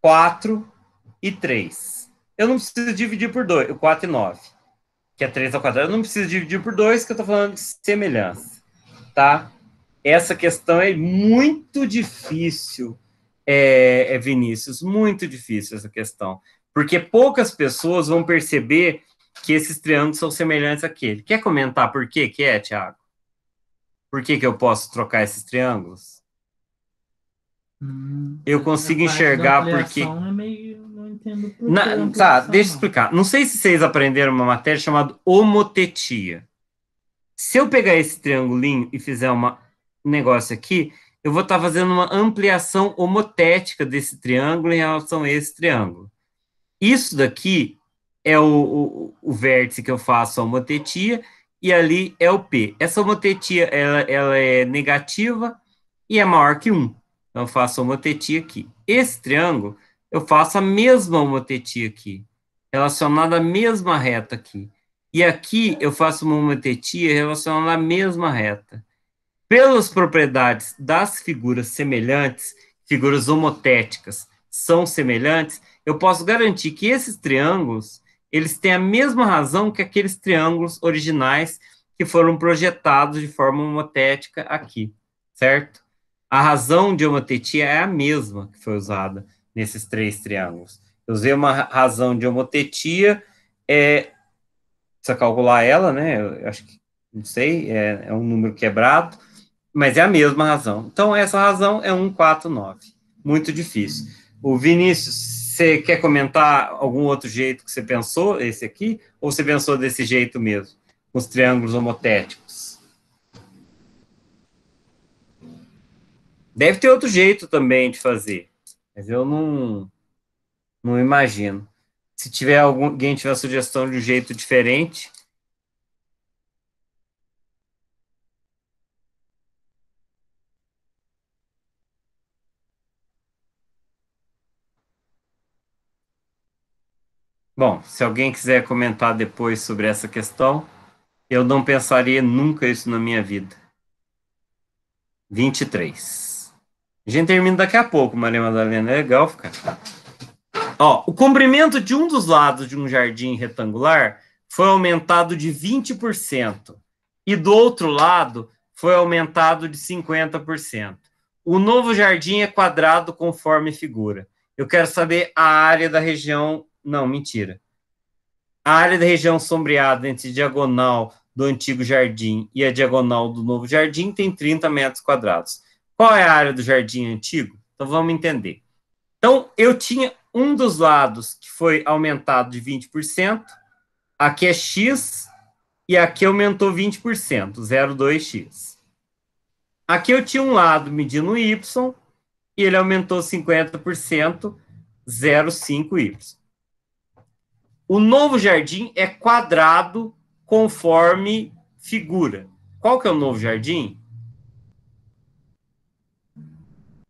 4 e 3. Eu não preciso dividir por 2, 4 e 9, que é 3 ao quadrado. Eu não preciso dividir por 2, que eu estou falando de semelhança, tá? Essa questão é muito difícil, é, é Vinícius, muito difícil essa questão. Porque poucas pessoas vão perceber que esses triângulos são semelhantes àquele. Quer comentar por que que é, Tiago? Por que que eu posso trocar esses triângulos? Hum, eu consigo enxergar porque... É meio... Não entendo por Na... que tá, deixa eu explicar. Não sei se vocês aprenderam uma matéria chamada homotetia. Se eu pegar esse triangulinho e fizer uma... um negócio aqui, eu vou estar tá fazendo uma ampliação homotética desse triângulo em relação a esse triângulo. Isso daqui é o, o, o vértice que eu faço a homotetia, e ali é o P. Essa homotetia ela, ela é negativa e é maior que 1. Então, eu faço a homotetia aqui. Esse triângulo, eu faço a mesma homotetia aqui, relacionada à mesma reta aqui. E aqui eu faço uma homotetia relacionada à mesma reta. Pelas propriedades das figuras semelhantes, figuras homotéticas são semelhantes, eu posso garantir que esses triângulos eles têm a mesma razão que aqueles triângulos originais que foram projetados de forma homotética aqui, certo? A razão de homotetia é a mesma que foi usada nesses três triângulos. Eu usei uma razão de homotetia, é, precisa calcular ela, né? Eu acho que, não sei, é, é um número quebrado, mas é a mesma razão. Então, essa razão é 149. Muito difícil. O Vinícius, você quer comentar algum outro jeito que você pensou, esse aqui, ou você pensou desse jeito mesmo, com os triângulos homotéticos? Deve ter outro jeito também de fazer, mas eu não, não imagino. Se tiver algum, alguém tiver sugestão de um jeito diferente, Bom, se alguém quiser comentar depois sobre essa questão, eu não pensaria nunca isso na minha vida. 23. A gente termina daqui a pouco, Maria Madalena. É legal ficar. Ó, o comprimento de um dos lados de um jardim retangular foi aumentado de 20% e do outro lado foi aumentado de 50%. O novo jardim é quadrado conforme figura. Eu quero saber a área da região não, mentira. A área da região sombreada entre a diagonal do antigo jardim e a diagonal do novo jardim tem 30 metros quadrados. Qual é a área do jardim antigo? Então vamos entender. Então eu tinha um dos lados que foi aumentado de 20%, aqui é x e aqui aumentou 20%, 0,2x. Aqui eu tinha um lado medindo y e ele aumentou 50%, 0,5y. O novo jardim é quadrado conforme figura. Qual que é o novo jardim?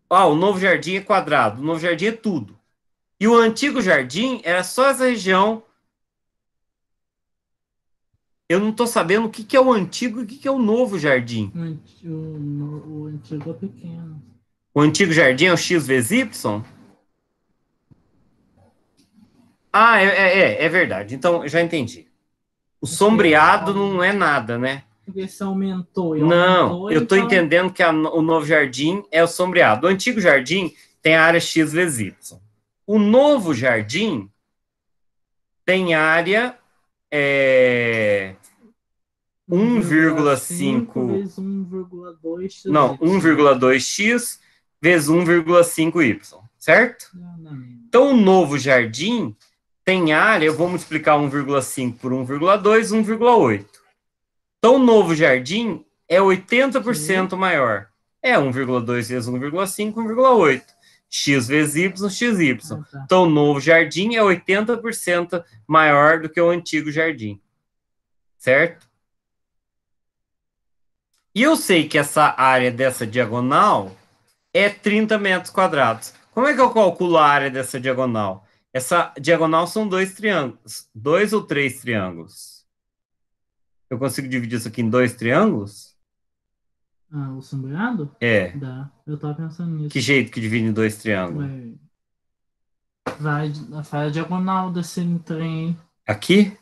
Ah, o novo jardim é quadrado, o novo jardim é tudo. E o antigo jardim era só essa região. Eu não estou sabendo o que, que é o antigo e o que, que é o novo jardim. O, antigo, o, o antigo é pequeno. O antigo jardim é o x vezes y? Ah, é, é, é, é verdade. Então, já entendi. O sombreado não é nada, né? A versão aumentou. não, eu estou então... entendendo que a, o novo jardim é o sombreado. O antigo jardim tem a área X vezes Y. O novo jardim tem área é, 1,5 vezes Não, 1,2x vezes 1,5y, certo? Então o novo jardim tem área, vamos multiplicar 1,5 por 1,2, 1,8. Então, o novo jardim é 80% uhum. maior. É 1,2 vezes 1,5, 1,8. X vezes Y, XY. Ah, tá. Então, o novo jardim é 80% maior do que o antigo jardim. Certo? E eu sei que essa área dessa diagonal é 30 metros quadrados. Como é que eu calculo a área dessa diagonal? Essa diagonal são dois triângulos, dois ou três triângulos. Eu consigo dividir isso aqui em dois triângulos? Ah, o sombreado? É. Dá. Eu tava pensando nisso. Que jeito que divide em dois triângulos? Vai, vai, vai a diagonal desse trem. Aqui?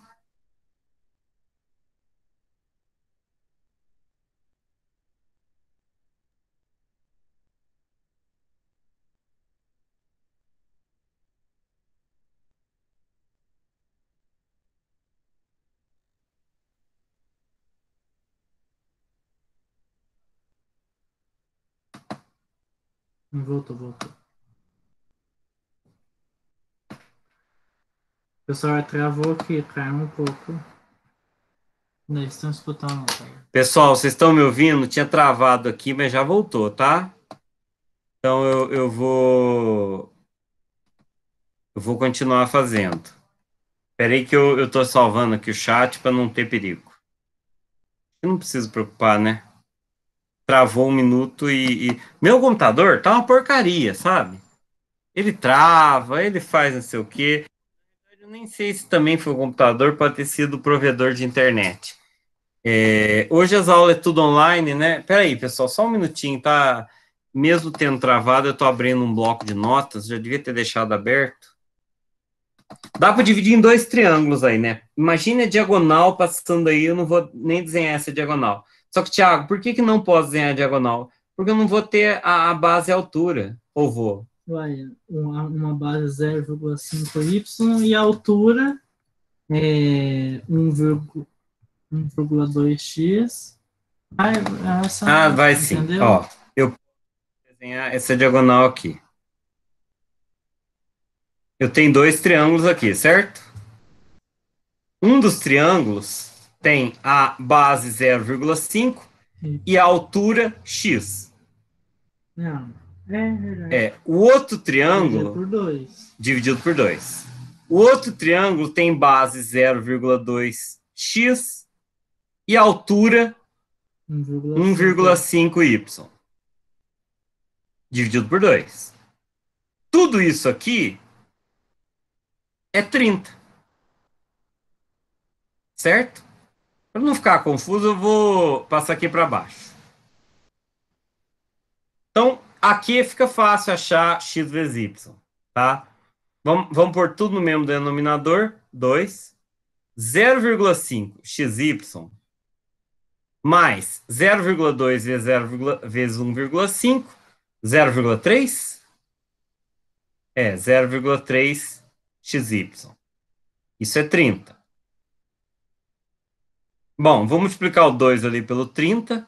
Voltou, voltou. Pessoal, travou aqui, caiu um pouco. Não, eles estão escutando. Cara. Pessoal, vocês estão me ouvindo? Tinha travado aqui, mas já voltou, tá? Então eu, eu vou. Eu vou continuar fazendo. aí que eu, eu tô salvando aqui o chat para não ter perigo. Eu não preciso preocupar, né? travou um minuto e, e, Meu computador tá uma porcaria, sabe? Ele trava, ele faz não sei o quê. Eu nem sei se também foi o computador, pode ter sido o provedor de internet. É, hoje as aulas é tudo online, né? Peraí, pessoal, só um minutinho, tá? Mesmo tendo travado, eu tô abrindo um bloco de notas, já devia ter deixado aberto. Dá para dividir em dois triângulos aí, né? Imagina a diagonal passando aí, eu não vou nem desenhar essa diagonal só que, Thiago, por que, que não posso desenhar a diagonal? Porque eu não vou ter a, a base altura, ou vou? Vai, uma, uma base 0,5y e a altura é 1,2x. É ah, ah, vai sim. Ó, eu vou desenhar essa diagonal aqui. Eu tenho dois triângulos aqui, certo? Um dos triângulos tem a base 0,5 e a altura x. Não, é verdade. É, o outro triângulo. Dividido por 2. O outro triângulo tem base 0,2x e altura 1,5y. Dividido por 2. Tudo isso aqui é 30. Certo? Para não ficar confuso, eu vou passar aqui para baixo. Então, aqui fica fácil achar x vezes y, tá? Vamos, vamos pôr tudo no mesmo denominador, 2. 0,5 xy mais 0,2 vezes, vezes 1,5, 0,3? É, 0,3 xy. Isso é 30. Bom, vamos explicar o 2 ali pelo 30.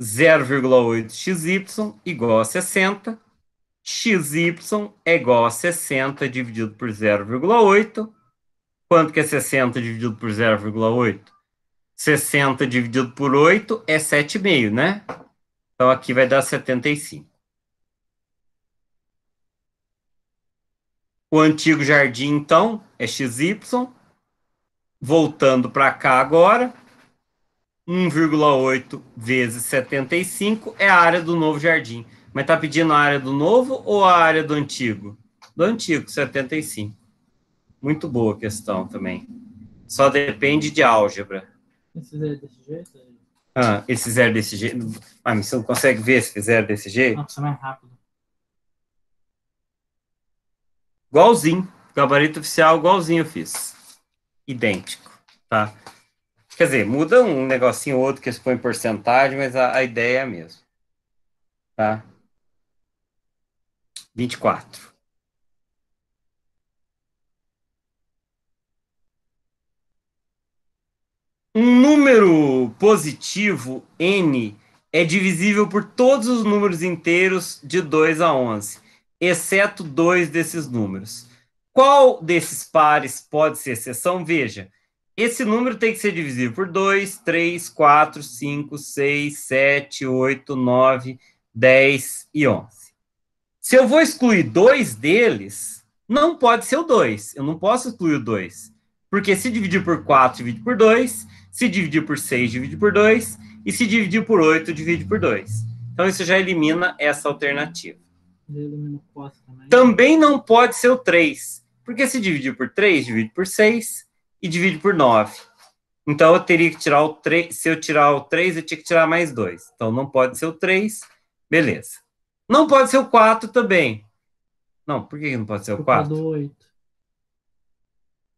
0,8 xy igual a 60. xy é igual a 60 dividido por 0,8. Quanto que é 60 dividido por 0,8? 60 dividido por 8 é 7,5, né? Então aqui vai dar 75. O antigo jardim, então, é XY. Voltando para cá agora, 1,8 vezes 75 é a área do novo jardim. Mas está pedindo a área do novo ou a área do antigo? Do antigo, 75. Muito boa questão também. Só depende de álgebra. Esse zero é desse jeito? Ah, esse zero é desse jeito. Ah, mas você não consegue ver se fizer é desse jeito? Não, precisa mais rápido. Igualzinho. Gabarito oficial, igualzinho eu fiz. Idêntico, tá? Quer dizer, muda um negocinho ou outro que expõe porcentagem, mas a, a ideia é a mesma. Tá? 24. Um número positivo n é divisível por todos os números inteiros de 2 a 11, exceto dois desses números. Qual desses pares pode ser exceção? Veja, esse número tem que ser dividido por 2, 3, 4, 5, 6, 7, 8, 9, 10 e 11. Se eu vou excluir dois deles, não pode ser o 2. Eu não posso excluir o 2. Porque se dividir por 4, divide por 2. Se dividir por 6, divide por 2. E se dividir por 8, divide por 2. Então, isso já elimina essa alternativa. Também não pode ser o 3. Porque se dividir por 3, divide por 6 e divide por 9. Então, eu teria que tirar o 3. Se eu tirar o 3, eu tinha que tirar mais 2. Então, não pode ser o 3. Beleza. Não pode ser o 4 também. Não, por que não pode ser o 4? Do 8.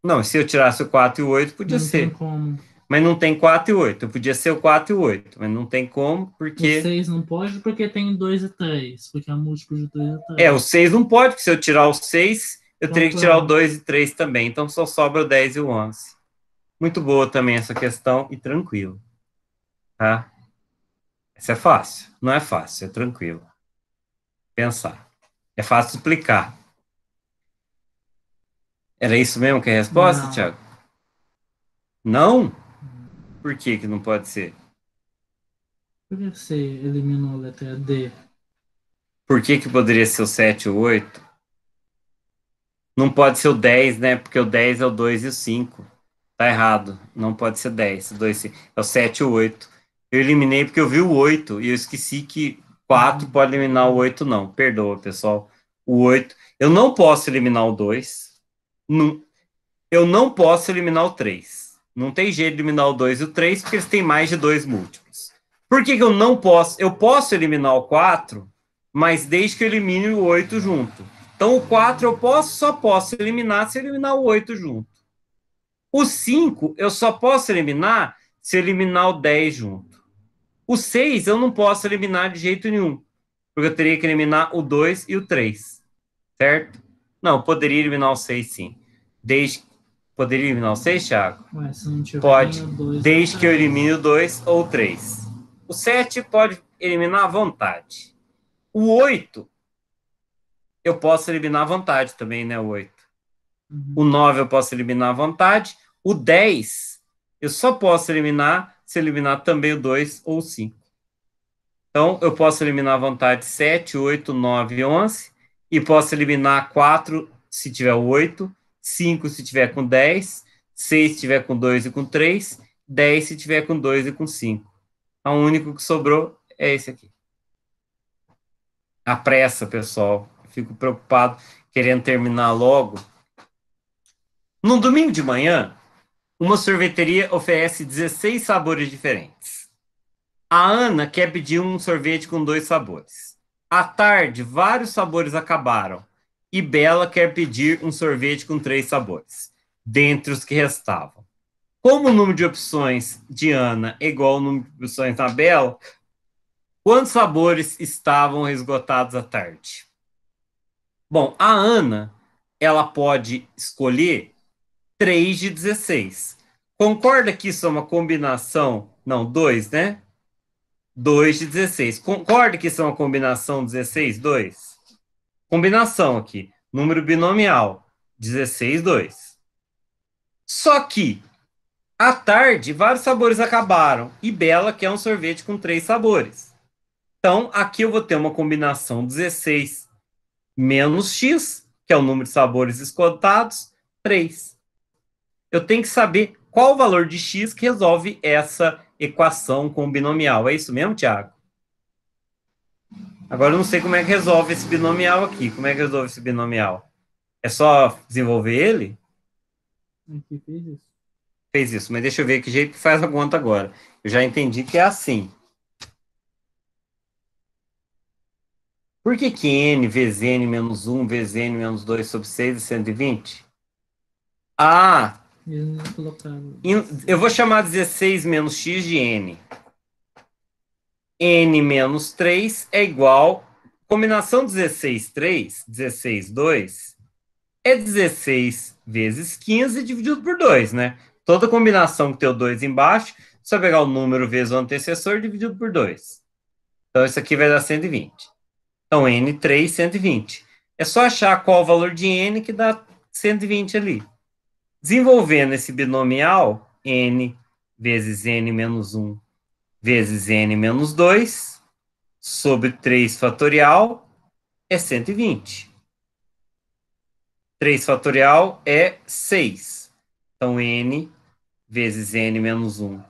Não, se eu tirasse o 4 e o 8, podia não ser. Não tem como. Mas não tem 4 e 8. Eu podia ser o 4 e 8, mas não tem como, porque. O 6 não pode, porque tem 2 e 3. Porque é múltiplo de 2 e 3. É, o 6 não pode, porque se eu tirar o 6, eu teria que tirar o 2 e 3 também, então só sobra o 10 e o 11. Muito boa também essa questão e tranquilo. Tá? Isso é fácil. Não é fácil, é tranquilo. Pensar. É fácil explicar. Era isso mesmo que é a resposta, não. Thiago? Não? Por que que não pode ser? Por que você eliminou a letra D? Por que que poderia ser o 7 ou 8? Não pode ser o 10, né? Porque o 10 é o 2 e o 5. Tá errado. Não pode ser 10. 2, é o 7 e o 8. Eu eliminei porque eu vi o 8 e eu esqueci que 4 pode eliminar o 8, não. Perdoa, pessoal. O 8. Eu não posso eliminar o 2. Não. Eu não posso eliminar o 3. Não tem jeito de eliminar o 2 e o 3, porque eles têm mais de dois múltiplos. Por que, que eu não posso? Eu posso eliminar o 4, mas desde que eu elimine o 8 junto. Então, o 4 eu posso, só posso eliminar se eliminar o 8 junto. O 5 eu só posso eliminar se eliminar o 10 junto. O 6 eu não posso eliminar de jeito nenhum, porque eu teria que eliminar o 2 e o 3, certo? Não, poderia eliminar o 6 sim. Desde... Poderia eliminar o 6, Thiago? Ué, pode, dois, desde que eu elimine o 2 ou o 3. O 7 pode eliminar à vontade. O 8 eu posso eliminar à vontade também, né? O 8. Uhum. O 9 eu posso eliminar à vontade. O 10 eu só posso eliminar se eliminar também o 2 ou o 5. Então, eu posso eliminar à vontade 7, 8, 9, 11. E posso eliminar 4 se tiver o 8, 5 se tiver com 10, 6 se tiver com 2 e com 3, 10 se tiver com 2 e com 5. Então, o único que sobrou é esse aqui. A pressa, pessoal fico preocupado querendo terminar logo. No domingo de manhã, uma sorveteria oferece 16 sabores diferentes. A Ana quer pedir um sorvete com dois sabores. À tarde, vários sabores acabaram e Bela quer pedir um sorvete com três sabores, dentre os que restavam. Como o número de opções de Ana é igual ao número de opções da Bela, quantos sabores estavam esgotados à tarde? Bom, a Ana, ela pode escolher 3 de 16. Concorda que isso é uma combinação? Não, 2, né? 2 de 16. Concorda que isso é uma combinação 16, 2? Combinação aqui. Número binomial, 16, 2. Só que, à tarde, vários sabores acabaram e Bela quer um sorvete com três sabores. Então, aqui eu vou ter uma combinação 16, menos x, que é o número de sabores escotados, 3. Eu tenho que saber qual o valor de x que resolve essa equação com binomial. É isso mesmo, Tiago? Agora eu não sei como é que resolve esse binomial aqui. Como é que resolve esse binomial? É só desenvolver ele? Aqui fez isso. Fez isso, mas deixa eu ver que jeito que faz a conta agora. Eu já entendi que é assim. Por que, que n vezes n menos 1 vezes n menos 2 sobre 6 é 120? Ah, eu vou chamar 16 menos x de n. n menos 3 é igual... Combinação 16, 3, 16, 2, é 16 vezes 15 dividido por 2, né? Toda combinação que tem o 2 embaixo, só pegar o número vezes o antecessor dividido por 2. Então, isso aqui vai dar 120. Então, N3, 120. É só achar qual o valor de N que dá 120 ali. Desenvolvendo esse binomial, N vezes N menos 1 vezes N menos 2, sobre 3 fatorial, é 120. 3 fatorial é 6. Então, N vezes N menos 1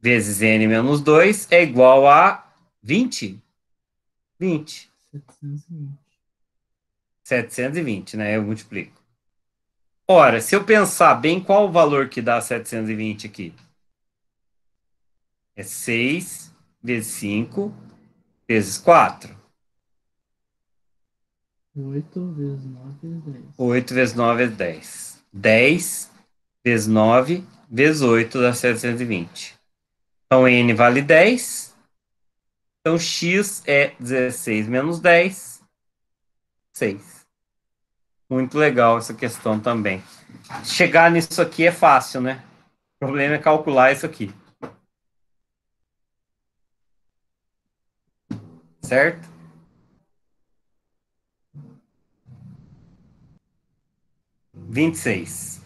vezes N menos 2 é igual a 20. 20. 720. 720, né? Eu multiplico. Ora, se eu pensar bem, qual o valor que dá 720 aqui? É 6 vezes 5 vezes 4. 8 vezes 9 vezes 10. 8 vezes 9 é 10. 10 vezes 9 vezes 8 dá 720. Então, n vale 10 então, x é 16 menos 10, 6. Muito legal essa questão também. Chegar nisso aqui é fácil, né? O problema é calcular isso aqui. Certo? Vinte e seis.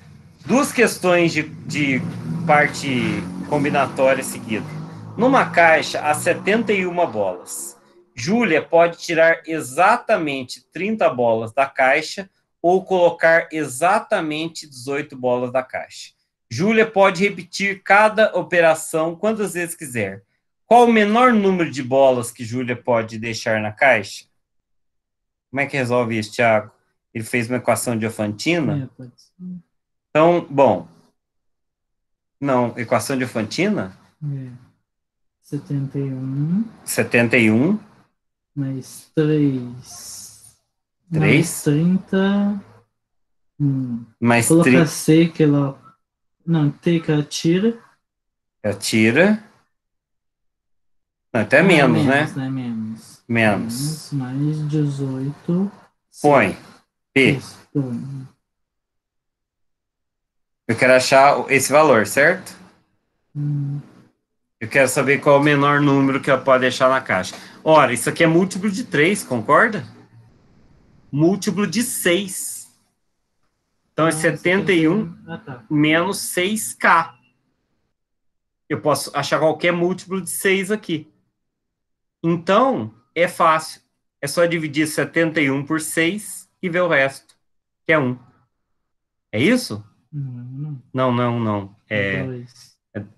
Duas questões de, de parte combinatória seguida. Numa caixa há 71 bolas. Júlia pode tirar exatamente 30 bolas da caixa ou colocar exatamente 18 bolas da caixa. Júlia pode repetir cada operação quantas vezes quiser. Qual o menor número de bolas que Júlia pode deixar na caixa? Como é que resolve isso, Tiago? Ele fez uma equação de Ofantina? É, então, bom. Não, equação de Ofantina? É. 71. 71. Mais 3. 3. Mais 30. Hum. Mais Coloca 30. C, que ela. Não, T que ela tira. Ela tira. Não, até menos, é menos, né? né? Menos. menos. Menos. Mais 18. Põe. P. põe. Eu quero achar esse valor, certo? Hum. Eu quero saber qual é o menor número que ela pode deixar na caixa. Ora, isso aqui é múltiplo de 3, concorda? Múltiplo de 6. Então é ah, 71 ah, tá. menos 6K. Eu posso achar qualquer múltiplo de 6 aqui. Então, é fácil. É só dividir 71 por 6 e ver o resto, que é 1. É isso? Não, não, não. não. É, é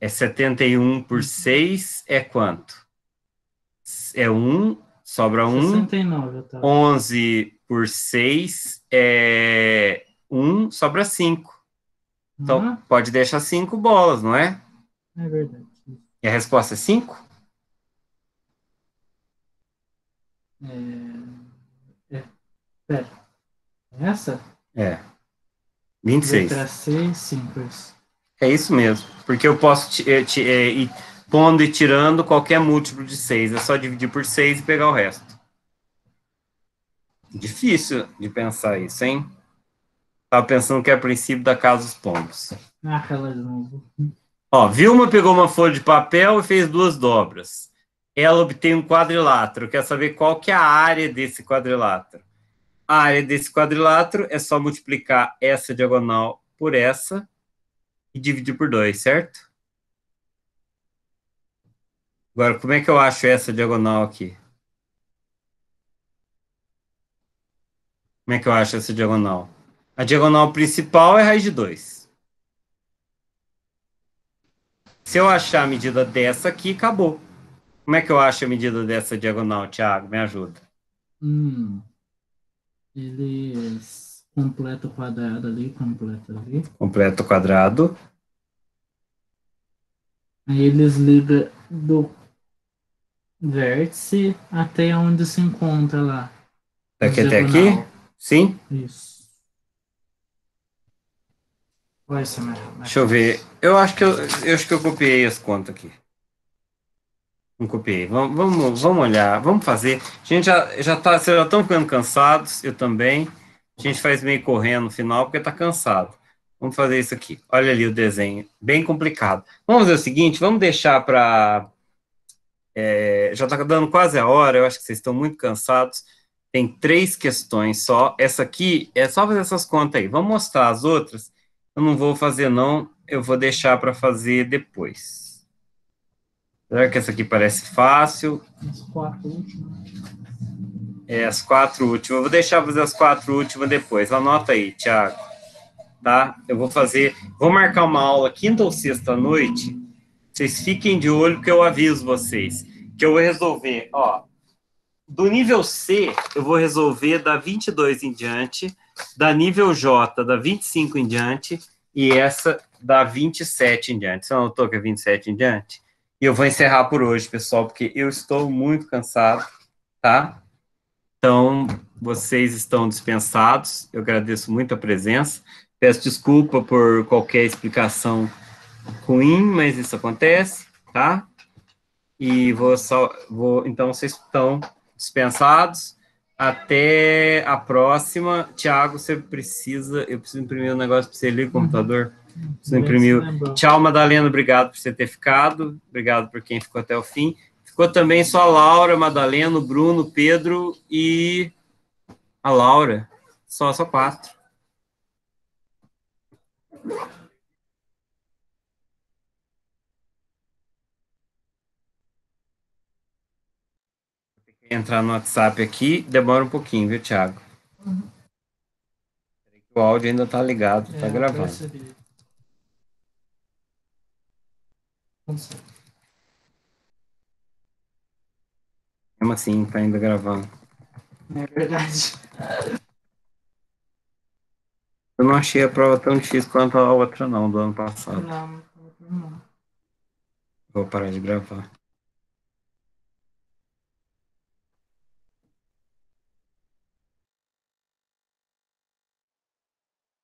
é 71 por 6 uhum. é quanto? É 1, sobra 1. 69, 11 por 6 é 1, sobra 5. Então, ah. pode deixar 5 bolas, não é? É verdade. E a resposta é 5? É... é... Pera. É essa? É. 26. Letra C, 5, isso. É isso mesmo, porque eu posso eh, eh, ir pondo e tirando qualquer múltiplo de 6, é só dividir por 6 e pegar o resto. Difícil de pensar isso, hein? Tava pensando que é princípio da casa dos pombos. Ah, ela Ó, Vilma pegou uma folha de papel e fez duas dobras. Ela obtém um quadrilátero. Quer saber qual que é a área desse quadrilátero? A área desse quadrilátero é só multiplicar essa diagonal por essa e dividir por 2, certo? Agora, como é que eu acho essa diagonal aqui? Como é que eu acho essa diagonal? A diagonal principal é raiz de 2. Se eu achar a medida dessa aqui, acabou. Como é que eu acho a medida dessa diagonal, Thiago? Me ajuda. Hum, beleza completo quadrado ali, completo ali. Completo quadrado. Aí eles ligam do vértice até onde se encontra lá. Daqui tá até aqui? Sim. Isso. Deixa eu ver. Eu acho que eu, eu acho que eu copiei as contas aqui. Não copiei. Vamos, vamos, vamos olhar, vamos fazer. A gente já, já tá, vocês já estão ficando cansados, eu também. A gente faz meio correndo no final porque tá cansado. Vamos fazer isso aqui. Olha ali o desenho, bem complicado. Vamos fazer o seguinte, vamos deixar para... É, já está dando quase a hora, eu acho que vocês estão muito cansados. Tem três questões só. Essa aqui é só fazer essas contas aí. Vamos mostrar as outras. Eu não vou fazer, não. Eu vou deixar para fazer depois. Será que essa aqui parece fácil? As quatro últimas. É, as quatro últimas. Eu vou deixar fazer as quatro últimas depois. Então, anota aí, Tiago. Tá? Eu vou fazer. Vou marcar uma aula quinta ou sexta noite. Vocês fiquem de olho, porque eu aviso vocês. Que eu vou resolver, ó. Do nível C, eu vou resolver da 22 em diante. Da nível J, da 25 em diante. E essa da 27 em diante. Você notou que é 27 em diante? E eu vou encerrar por hoje, pessoal, porque eu estou muito cansado, tá? Então, vocês estão dispensados. Eu agradeço muito a presença. Peço desculpa por qualquer explicação ruim, mas isso acontece, tá? E vou só, vou, então vocês estão dispensados. Até a próxima. Tiago, você precisa. Eu preciso imprimir um negócio para você ler o uhum. computador. Preciso imprimir. Né, Tchau, Madalena. Obrigado por você ter ficado. Obrigado por quem ficou até o fim. Ficou também só a Laura, Madalena, Bruno, Pedro e a Laura. Só, só quatro. Entrar no WhatsApp aqui, demora um pouquinho, viu, Thiago? Uhum. O áudio ainda tá ligado, tá é, gravando. Percebi. Não sei. Como assim, tá ainda gravando. É verdade. Eu não achei a prova tão difícil quanto a outra, não, do ano passado. Não, não. Vou parar de gravar.